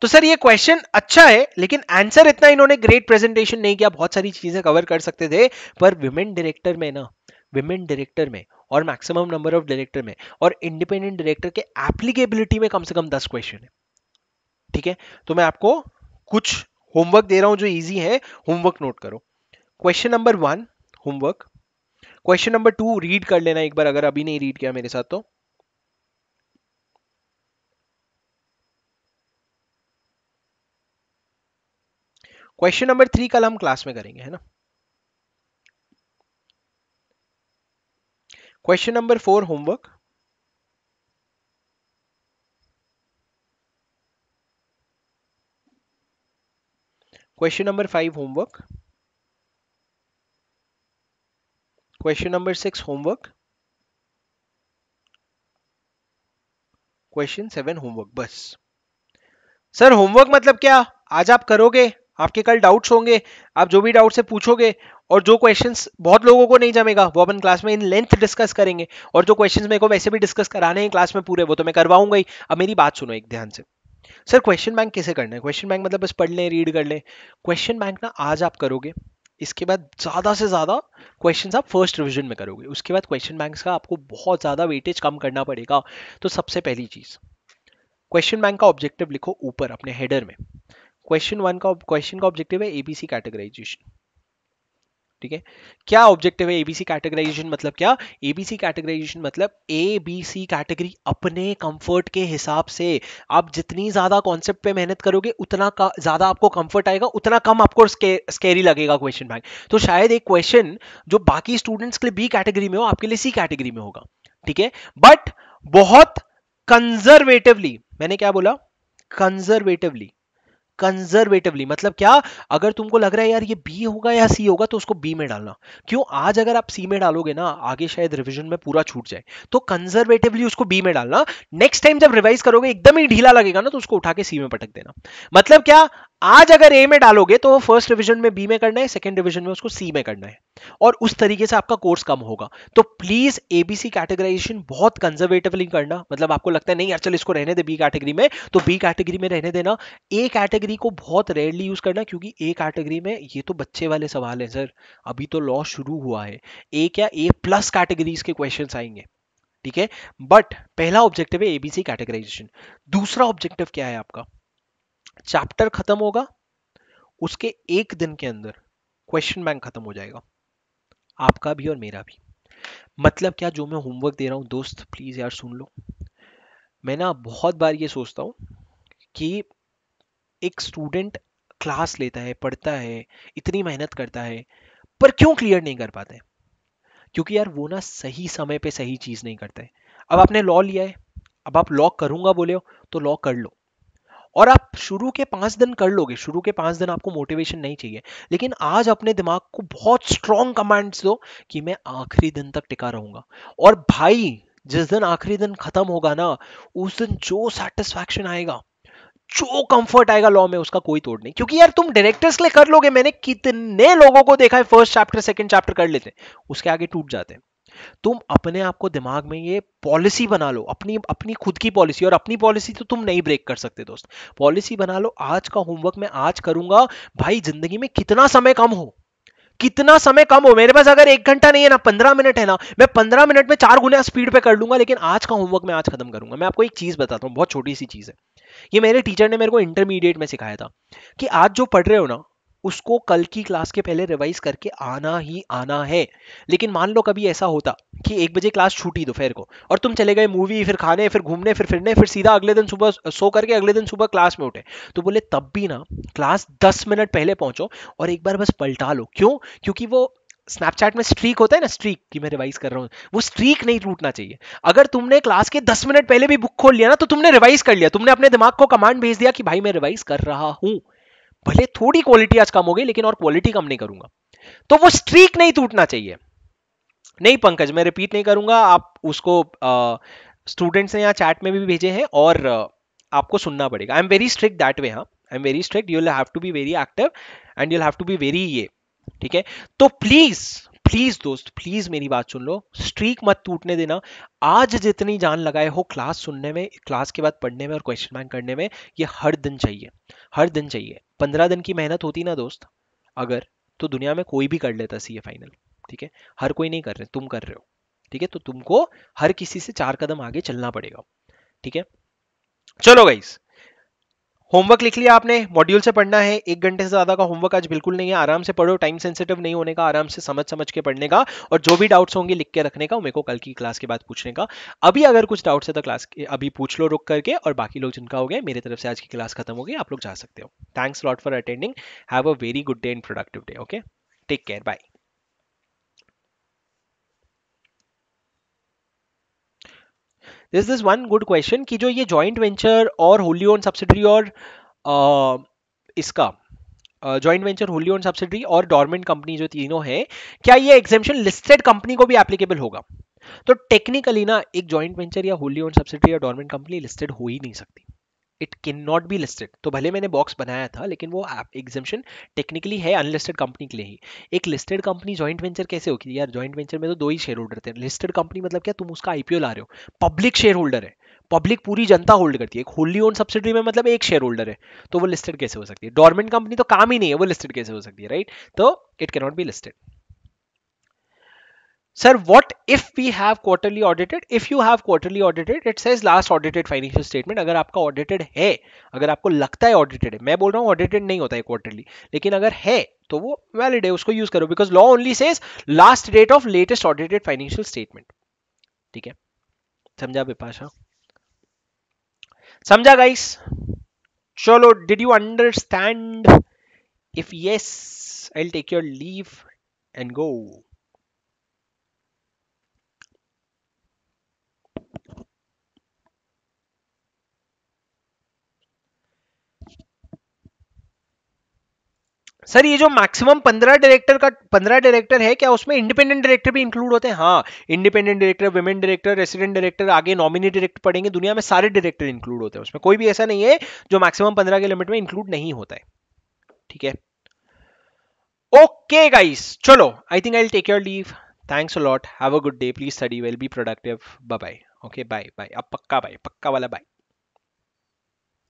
तो सर ये क्वेश्चन अच्छा है लेकिन आंसर इतना इन्होंने ग्रेट प्रेजेंटेशन नहीं किया बहुत सारी चीजें कवर कर सकते थे पर विमेन डायरेक्टर में ना विमेन डायरेक्टर में और मैक्सिमम नंबर ऑफ डायरेक्टर में और इंडिपेंडेंट डायरेक्टर के एप्लीकेबिलिटी में कम से कम दस क्वेश्चन है ठीक है तो मैं आपको कुछ होमवर्क दे रहा हूं जो इजी है होमवर्क नोट करो question number one homework question number two read कर लेना एक बार अगर अभी नहीं रीड किया मेरे साथ तो क्वेश्चन नंबर थ्री कल हम क्लास में करेंगे है ना question number four homework question number five homework question number six homework question seven homework बस सर होमवर्क मतलब क्या आज आप करोगे आपके कल डाउट्स होंगे आप जो भी डाउट से पूछोगे और जो क्वेश्चंस बहुत लोगों को नहीं जमेगा वो अपन क्लास में इन लेंथ डिस्कस करेंगे और जो क्वेश्चंस मेरे को वैसे भी डिस्कस कराने हैं क्लास में पूरे वो तो मैं करवाऊंगा ही अब मेरी बात सुनो एक ध्यान से सर क्वेश्चन बैंक कैसे करना है क्वेश्चन बैंक मतलब बस पढ़ लें रीड कर लें क्वेश्चन बैंक ना आज आप करोगे इसके बाद ज़्यादा से ज़्यादा क्वेश्चंस आप फर्स्ट रिवीजन में करोगे उसके बाद क्वेश्चन बैंक्स का आपको बहुत ज़्यादा वेटेज कम करना पड़ेगा तो सबसे पहली चीज़ क्वेश्चन बैंक का ऑब्जेक्टिव लिखो ऊपर अपने हेडर में क्वेश्चन वन का क्वेश्चन का ऑब्जेक्टिव है एबीसी कैटेगराइजेशन ठीक है क्या ऑब्जेक्टिव है एबीसी कैटेगराइजेशन मतलब क्या एबीसी कैटेगराइजेशन मतलब ए बी सी कैटेगरी अपने कंफर्ट के हिसाब से आप जितनी ज्यादा कॉन्सेप्ट पे मेहनत करोगे उतना ज्यादा आपको कंफर्ट आएगा उतना कम आपको स्केरी लगेगा क्वेश्चन बैंक तो शायद एक क्वेश्चन जो बाकी स्टूडेंट्स के लिए बी कैटेगरी में हो आपके लिए सी कैटेगरी में होगा ठीक है बट बहुत कंजर्वेटिवली मैंने क्या बोला कंजर्वेटिवली कंजर्वेटिवली मतलब क्या अगर तुमको लग रहा है यार ये बी होगा या सी होगा तो उसको बी में डालना क्यों आज अगर आप सी में डालोगे ना आगे शायद रिविजन में पूरा छूट जाए तो कंजर्वेटिवली उसको बी में डालना नेक्स्ट टाइम जब रिवाइज करोगे एकदम ही ढीला लगेगा ना तो उसको उठा के सी में पटक देना मतलब क्या आज अगर ए में डालोगे तो वो फर्स्ट रिवीजन में बी में करना है सेकंड रिवीजन में उसको सी में करना है और उस तरीके से आपका कोर्स कम होगा तो प्लीज एबीसी कैटेगराइजेशन बहुत कंजर्वेटिवली करना मतलब आपको लगता है नहीं यार चल इसको रहने दे बी कैटेगरी में तो बी कैटेगरी में रहने देना ए कैटेगरी को बहुत रेयरली यूज करना क्योंकि ए कैटेगरी में ये तो बच्चे वाले सवाल है सर अभी तो लॉ शुरू हुआ है ए क्या ए प्लस कैटेगरीज के क्वेश्चन आएंगे ठीक है बट पहला ऑब्जेक्टिव है एबीसी कैटेगराइजेशन दूसरा ऑब्जेक्टिव क्या है आपका चैप्टर खत्म होगा उसके एक दिन के अंदर क्वेश्चन बैंक खत्म हो जाएगा आपका भी और मेरा भी मतलब क्या जो मैं होमवर्क दे रहा हूँ दोस्त प्लीज़ यार सुन लो मैं ना बहुत बार ये सोचता हूँ कि एक स्टूडेंट क्लास लेता है पढ़ता है इतनी मेहनत करता है पर क्यों क्लियर नहीं कर पाते क्योंकि यार वो ना सही समय पे सही चीज़ नहीं करता है अब आपने लॉ लिया है अब आप लॉ करूँगा बोले हो तो लॉ कर लो और आप शुरू के पांच दिन कर लोगे शुरू के पांच दिन आपको मोटिवेशन नहीं चाहिए लेकिन आज अपने दिमाग को बहुत स्ट्रांग कमांड्स दो कि मैं आखिरी दिन तक टिका रहूंगा और भाई जिस दिन आखिरी दिन खत्म होगा ना उस दिन जो सेटिस्फैक्शन आएगा जो कंफर्ट आएगा लॉ में उसका कोई तोड़ नहीं क्योंकि यार तुम डायरेक्टर्स के लिए कर लोगे मैंने कितने लोगों को देखा है फर्स्ट चैप्टर सेकंड चैप्टर कर लेते हैं उसके आगे टूट जाते हैं तुम अपने आप को दिमाग में ये पॉलिसी बना लो अपनी अपनी खुद की पॉलिसी और अपनी पॉलिसी तो तुम नहीं ब्रेक कर सकते दोस्त पॉलिसी बना लो आज का होमवर्क मैं आज करूंगा भाई जिंदगी में कितना समय कम हो कितना समय कम हो मेरे पास अगर एक घंटा नहीं है ना पंद्रह मिनट है ना मैं पंद्रह मिनट में चार गुना स्पीड पे कर लूंगा लेकिन आज का होमवर्क मैं आज खत्म करूंगा मैं आपको एक चीज बताता हूँ बहुत छोटी सी चीज है ये मेरे टीचर ने मेरे को इंटरमीडिएट में सिखाया था कि आज जो पढ़ रहे हो ना उसको कल की क्लास के पहले रिवाइज करके आना ही आना है लेकिन मान लो कभी ऐसा होता कि एक बजे क्लास छूटी दोपहर को और तुम चले गए मूवी फिर खाने फिर घूमने फिर फिरने फिर सीधा अगले दिन सुबह सो करके अगले दिन सुबह क्लास में उठे तो बोले तब भी ना क्लास दस मिनट पहले पहुंचो और एक बार बस पलटा लो क्यों क्योंकि वो स्नैपचैट में स्ट्रीक होता है ना स्ट्रीक कि मैं रिवाइज कर रहा हूँ वो स्ट्रीक नहीं टूटना चाहिए अगर तुमने क्लास के दस मिनट पहले भी बुक खोल लिया ना तो तुमने रिवाइज कर लिया तुमने अपने दिमाग को कमांड भेज दिया कि भाई मैं रिवाइज कर रहा हूँ भले थोड़ी क्वालिटी आज कम हो गई लेकिन और क्वालिटी कम नहीं करूंगा तो वो स्ट्रीक नहीं टूटना चाहिए नहीं पंकज मैं रिपीट नहीं करूंगा आप उसको स्टूडेंट्स ने यहाँ चैट में भी भेजे हैं और आपको सुनना पड़ेगा I am very strict that way हाँ I am very strict you have to be very active and you have to be very ये ठीक है तो प्लीज प्लीज दोस्त प्लीज मेरी बात सुन लो स्ट्रीक मत टूटने देना आज जितनी जान लगाए हो क्लास सुनने में क्लास के बाद पढ़ने में और क्वेश्चन बैंक करने में ये हर दिन चाहिए हर दिन चाहिए पंद्रह दिन की मेहनत होती ना दोस्त अगर तो दुनिया में कोई भी कर लेता सी ए फाइनल ठीक है हर कोई नहीं कर रहे तुम कर रहे हो ठीक है तो तुमको हर किसी से चार कदम आगे चलना पड़ेगा ठीक है चलो गाइस होमवर्क लिख लिया आपने मॉड्यूल से पढ़ना है एक घंटे से ज्यादा का होमवर्क आज बिल्कुल नहीं है आराम से पढ़ो टाइम सेंसिटिव नहीं होने का आराम से समझ समझ के पढ़ने का और जो भी डाउट्स होंगे लिख के रखने का मेरे को कल की क्लास के बाद पूछने का अभी अगर कुछ डाउट्स है तो क्लास अभी पूछ लो रुक करके और बाकी लोग जिनका हो गया मेरी तरफ से आज की क्लास खत्म हो गई आप लोग जा सकते हो thanks lot for attending have a very good day and productive day okay take care bye this this one good question कि जो ये जॉइंट वेंचर और होली ओन सब्सिडरी और uh, इसका joint venture wholly own subsidiary और डॉर्मेंट कंपनी जो तीनों है क्या ये एग्जेम्पन लिस्टेड कंपनी को भी एप्लीकेबल होगा तो टेक्निकली ना एक जॉइंट वेंचर या होली ओन सब्सिडरी या डॉर्मेंट कंपनी लिस्टेड हो ही नहीं सकती it can not be listed तो भले मैंने बॉक्स बनाया था लेकिन वो एग्जिबिशन टेक्निकली है अनलिस्टेड कंपनी के लिए ही एक लिस्टेड कंपनी जॉइंट वेंचर कैसे होगी यार जॉइंट वेंचर में तो दो ही शेयर होल्डर थे लिस्टेड कंपनी मतलब क्या तुम उसका आईपीओ ला रहे हो पब्लिक शेयर होल्डर है पब्लिक पूरी जनता होल्ड करती है एक होली ओन सब्सिडी में मतलब एक शेयर होल्डर है तो वो लिस्टेड कैसे हो सकती है डॉर्मेंट कंपनी तो काम ही नहीं है वो लिस्टेड कैसे हो सकती है राइट तो it cannot be listed sir what if we have quarterly audited if you have quarterly audited it says last audited financial statement अगर आपका audited है अगर आपको लगता है audited है मैं बोल रहा हूँ audited नहीं होता है quarterly लेकिन अगर है तो वो valid है उसको use करो because law only says last date of latest audited financial statement ठीक है समझा विपाशा समझा गाइस चलो did you understand if yes i'll take your leave and go sir ये जो मैक्सिमम पंद्रह डायरेक्टर का पंद्रह डायरेक्टर है क्या उसमें इंडिपेंडेंट डायरेक्टर भी इंक्लूड होते हैं हाँ independent director women director resident director आगे नॉमिनी डायरेक्टर पड़ेंगे दुनिया में सारे डायरेक्टर इंक्लूड होते हैं उसमें कोई भी ऐसा नहीं है जो मैक्सिमम पंद्रह के लिमिट में इंक्लूड नहीं होता है ठीक है ओके गाइस चलो I think I take your leave thanks a lot have a good day please study well be productive bye bye okay bye bye अब पक्का बाय पक्का वाला बाय